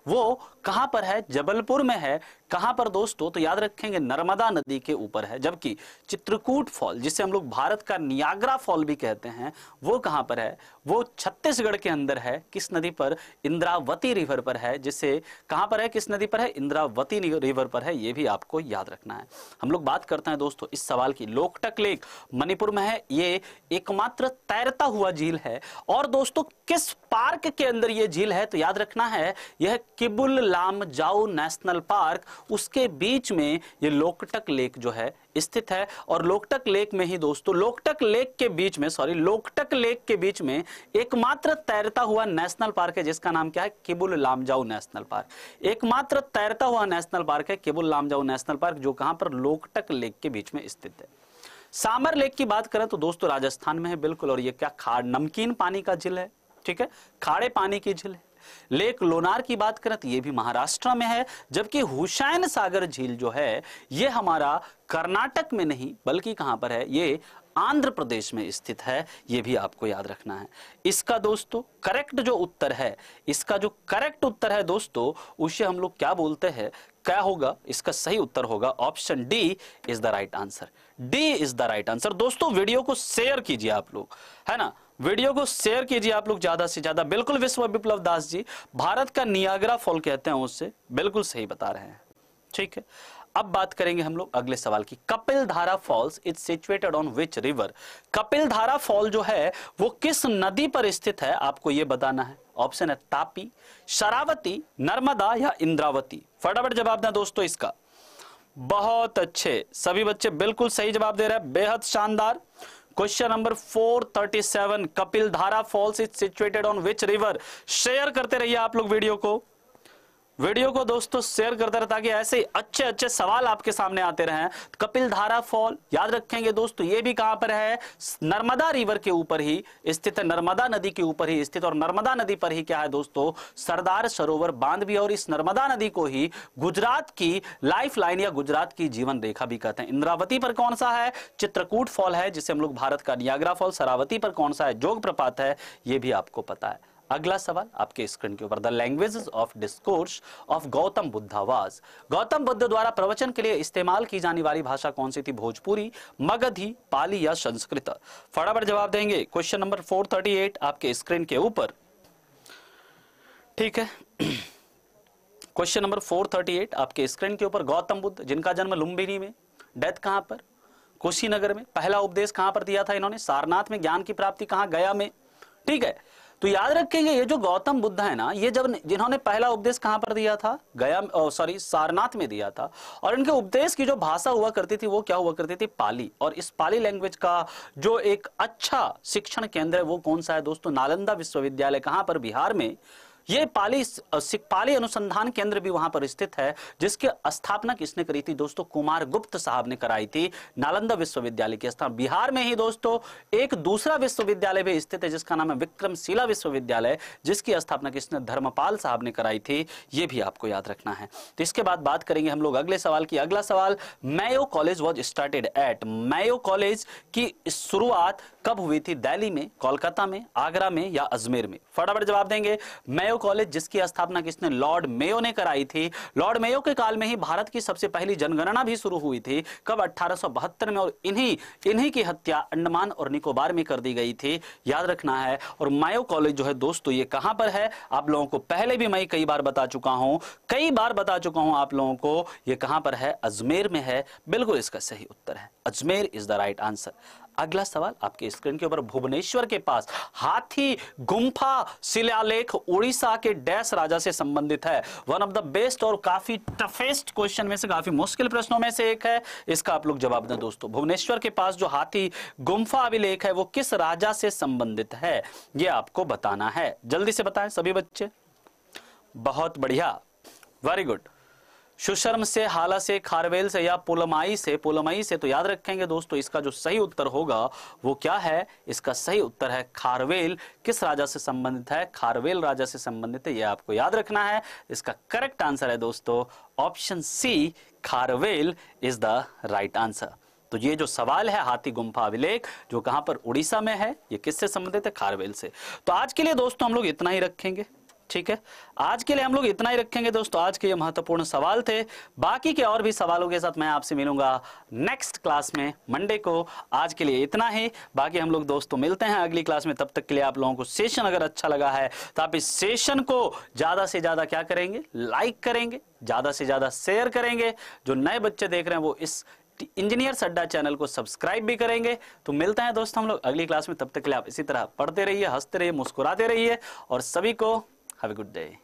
वो कहां पर है जबलपुर में है कहां पर दोस्तों तो याद रखेंगे नर्मदा नदी के ऊपर है जबकि चित्रकूट फॉल जिसे हम लोग भारत का नियाग्रा फॉल भी कहते हैं वो कहां पर है वो छत्तीसगढ़ के अंदर है किस नदी पर इंद्रावती रिवर पर है जिसे कहां पर है किस नदी पर है इंद्रावती रिवर पर है ये भी आपको याद रखना है हम लोग बात करते हैं दोस्तों इस सवाल की लोकटक लेक मणिपुर में है ये एकमात्र तैरता हुआ झील है और दोस्तों किस पार्क के अंदर यह झील है तो याद रखना है यह किबुल लाम जाऊ नेशनल पार्क उसके बीच में ये लोकटक लेक जो है स्थित है और लोकटक लेक में ही दोस्तों लोकटक लेक के बीच में सॉरी लोकटक लेक के बीच में एकमात्र तैरता हुआ नेशनल पार्क है जिसका नाम क्या है किबुल लामजाऊ नेशनल पार्क एकमात्र तैरता हुआ नेशनल पार्क है किबुल लामजाऊ नेशनल पार्क जो कहां पर लोकटक लेक के बीच में स्थित है सामर लेक की बात करें तो दोस्तों राजस्थान में है बिल्कुल और ये क्या खाड़ नमकीन पानी का झील है ठीक है खाड़े पानी की झील है लेक लोनार की बात करें तो ये भी महाराष्ट्र में है जबकि हुसैन सागर झील जो है ये हमारा कर्नाटक में नहीं बल्कि कहां पर है ये आंध्र प्रदेश में स्थित है यह भी आपको याद रखना है इसका दोस्तों करेक्ट जो उत्तर है इसका जो करेक्ट उत्तर है दोस्तों उसे हम लोग क्या बोलते हैं क्या होगा इसका सही उत्तर होगा option D is the right answer D is the right answer दोस्तों वीडियो को शेयर कीजिए आप लोग है ना वीडियो को शेयर कीजिए आप लोग ज्यादा से ज्यादा बिल्कुल विश्व विप्लव दास जी भारत का नियाग्रा फॉल कहते हैं उससे बिल्कुल सही बता रहे हैं ठीक है अब बात करेंगे हम लोग अगले सवाल की Kapil Dhara falls is situated on which river Kapil Dhara fall जो है वो किस नदी पर स्थित है आपको ये बताना है ऑप्शन है तापी शरावती नर्मदा या इंद्रावती फटाफट जवाब दें दोस्तों इसका बहुत अच्छे सभी बच्चे बिल्कुल सही जवाब दे रहे हैं बेहद शानदार question number 437 Kapil Dhara falls is situated on which river share करते रहिए आप लोग वीडियो को वीडियो को दोस्तों शेयर करते रहे ताकि ऐसे अच्छे अच्छे सवाल आपके सामने आते रहें कपिल धारा फॉल याद रखेंगे दोस्तों ये भी कहां पर है नर्मदा रिवर के ऊपर ही स्थित है नर्मदा नदी के ऊपर ही स्थित और नर्मदा नदी पर ही क्या है दोस्तों सरदार सरोवर बांध भी और इस नर्मदा नदी को ही गुजरात की लाइफ लाइन या गुजरात की जीवन रेखा भी कहते हैं इंद्रावती पर कौन सा है चित्रकूट फॉल है जिसे हम लोग भारत का नियाग्रा फॉल सरावती पर कौन सा है जोग प्रपात है ये भी आपको पता है अगला सवाल आपके स्क्रीन के ऊपर the language of discourse of Gautam Buddha was Gautam Buddha द्वारा प्रवचन के लिए इस्तेमाल की जाने वाली भाषा कौन सी थी भोजपुरी मगधी पाली या संस्कृत फटाफट जवाब देंगे क्वेश्चन नंबर 438 आपके स्क्रीन के ऊपर ठीक है क्वेश्चन नंबर 438 आपके स्क्रीन के ऊपर गौतम बुद्ध जिनका जन्म लुम्बिनी में डेथ कहां पर कुशीनगर में पहला उपदेश कहां पर दिया था इन्होंने सारनाथ में ज्ञान की प्राप्ति कहां गया में ठीक है तो याद रखेंगे ये जो गौतम बुद्ध है ना ये जब जिन्होंने पहला उपदेश कहां पर दिया था गया सॉरी सारनाथ में दिया था और इनके उपदेश की जो भाषा हुआ करती थी वो क्या हुआ करती थी पाली और इस पाली लैंग्वेज का जो एक अच्छा शिक्षण केंद्र है वो कौन सा है दोस्तों नालंदा विश्वविद्यालय कहां पर बिहार में ये पाली पाली अनुसंधान केंद्र भी वहां पर स्थित है जिसके स्थापना किसने करी थी दोस्तों कुमार गुप्त साहब ने कराई थी नालंदा विश्वविद्यालय की स्थापना बिहार में ही दोस्तों एक दूसरा विश्वविद्यालय भी स्थित है जिसका नाम है विक्रमशिला विश्वविद्यालय जिसकी स्थापना किसने धर्मपाल साहब ने कराई थी ये भी आपको याद रखना है तो इसके बाद बात करेंगे हम लोग अगले सवाल की अगला सवाल Mayo college was started at Mayo college की शुरुआत कब हुई थी दिल्ली में कोलकाता में आगरा में या अजमेर में फटाफट जवाब देंगे मेयो कॉलेज जिसकी स्थापना किसने लॉर्ड मेयो ने कराई थी लॉर्ड मेयो के काल में ही भारत की सबसे पहली जनगणना भी शुरू हुई थी कब अठारह में और इन्हीं इन्हीं की हत्या अंडमान और निकोबार में कर दी गई थी याद रखना है और मायो कॉलेज जो है दोस्तों ये कहां पर है आप लोगों को पहले भी मैं कई बार बता चुका हूं कई बार बता चुका हूं आप लोगों को ये कहां पर है अजमेर में है बिल्कुल इसका सही उत्तर है Ajmer is the right answer अगला सवाल आपके स्क्रीन के ऊपर भुवनेश्वर के पास हाथी गुम्फा शिलालेख उड़ीसा के डैश राजा से संबंधित है वन ऑफ द बेस्ट और काफी टफेस्ट क्वेश्चन में से काफी मुश्किल प्रश्नों में से एक है इसका आप लोग जवाब दें दोस्तों भुवनेश्वर के पास जो हाथी गुम्फा अभिलेख है वो किस राजा से संबंधित है यह आपको बताना है जल्दी से बताएं सभी बच्चे बहुत बढ़िया वेरी गुड सुशर्म से हाला से खारवेल से या पुलमाई से पुलमाई से तो याद रखेंगे दोस्तों इसका जो सही उत्तर होगा वो क्या है इसका सही उत्तर है खारवेल किस राजा से संबंधित है खारवेल राजा से संबंधित है यह आपको याद रखना है इसका करेक्ट आंसर है दोस्तों option C Kharavela is the right answer तो ये जो सवाल है हाथी गुम्फा अभिलेख जो कहां पर उड़ीसा में है ये किससे संबंधित है खारवेल से तो आज के लिए दोस्तों हम लोग इतना ही रखेंगे ठीक है आज के लिए हम लोग इतना ही रखेंगे दोस्तों आज के ये महत्वपूर्ण सवाल थे बाकी के और भी सवालों के साथ मैं आपसे मिलूंगा नेक्स्ट क्लास में मंडे को आज के लिए इतना ही बाकी हम लोग दोस्तों मिलते हैं अगली क्लास में तब तक के लिए आप लोगों को सेशन अगर अच्छा लगा है तो आप इस सेशन को ज्यादा से ज्यादा क्या करेंगे लाइक करेंगे ज्यादा से ज्यादा शेयर करेंगे जो नए बच्चे देख रहे हैं वो इस इंजीनियर सड्डा चैनल को सब्सक्राइब भी करेंगे तो मिलते हैं दोस्तों हम लोग अगली क्लास में तब तक के लिए आप इसी तरह पढ़ते रहिए हंसते रहिए मुस्कुराते रहिए और सभी को Have a good day.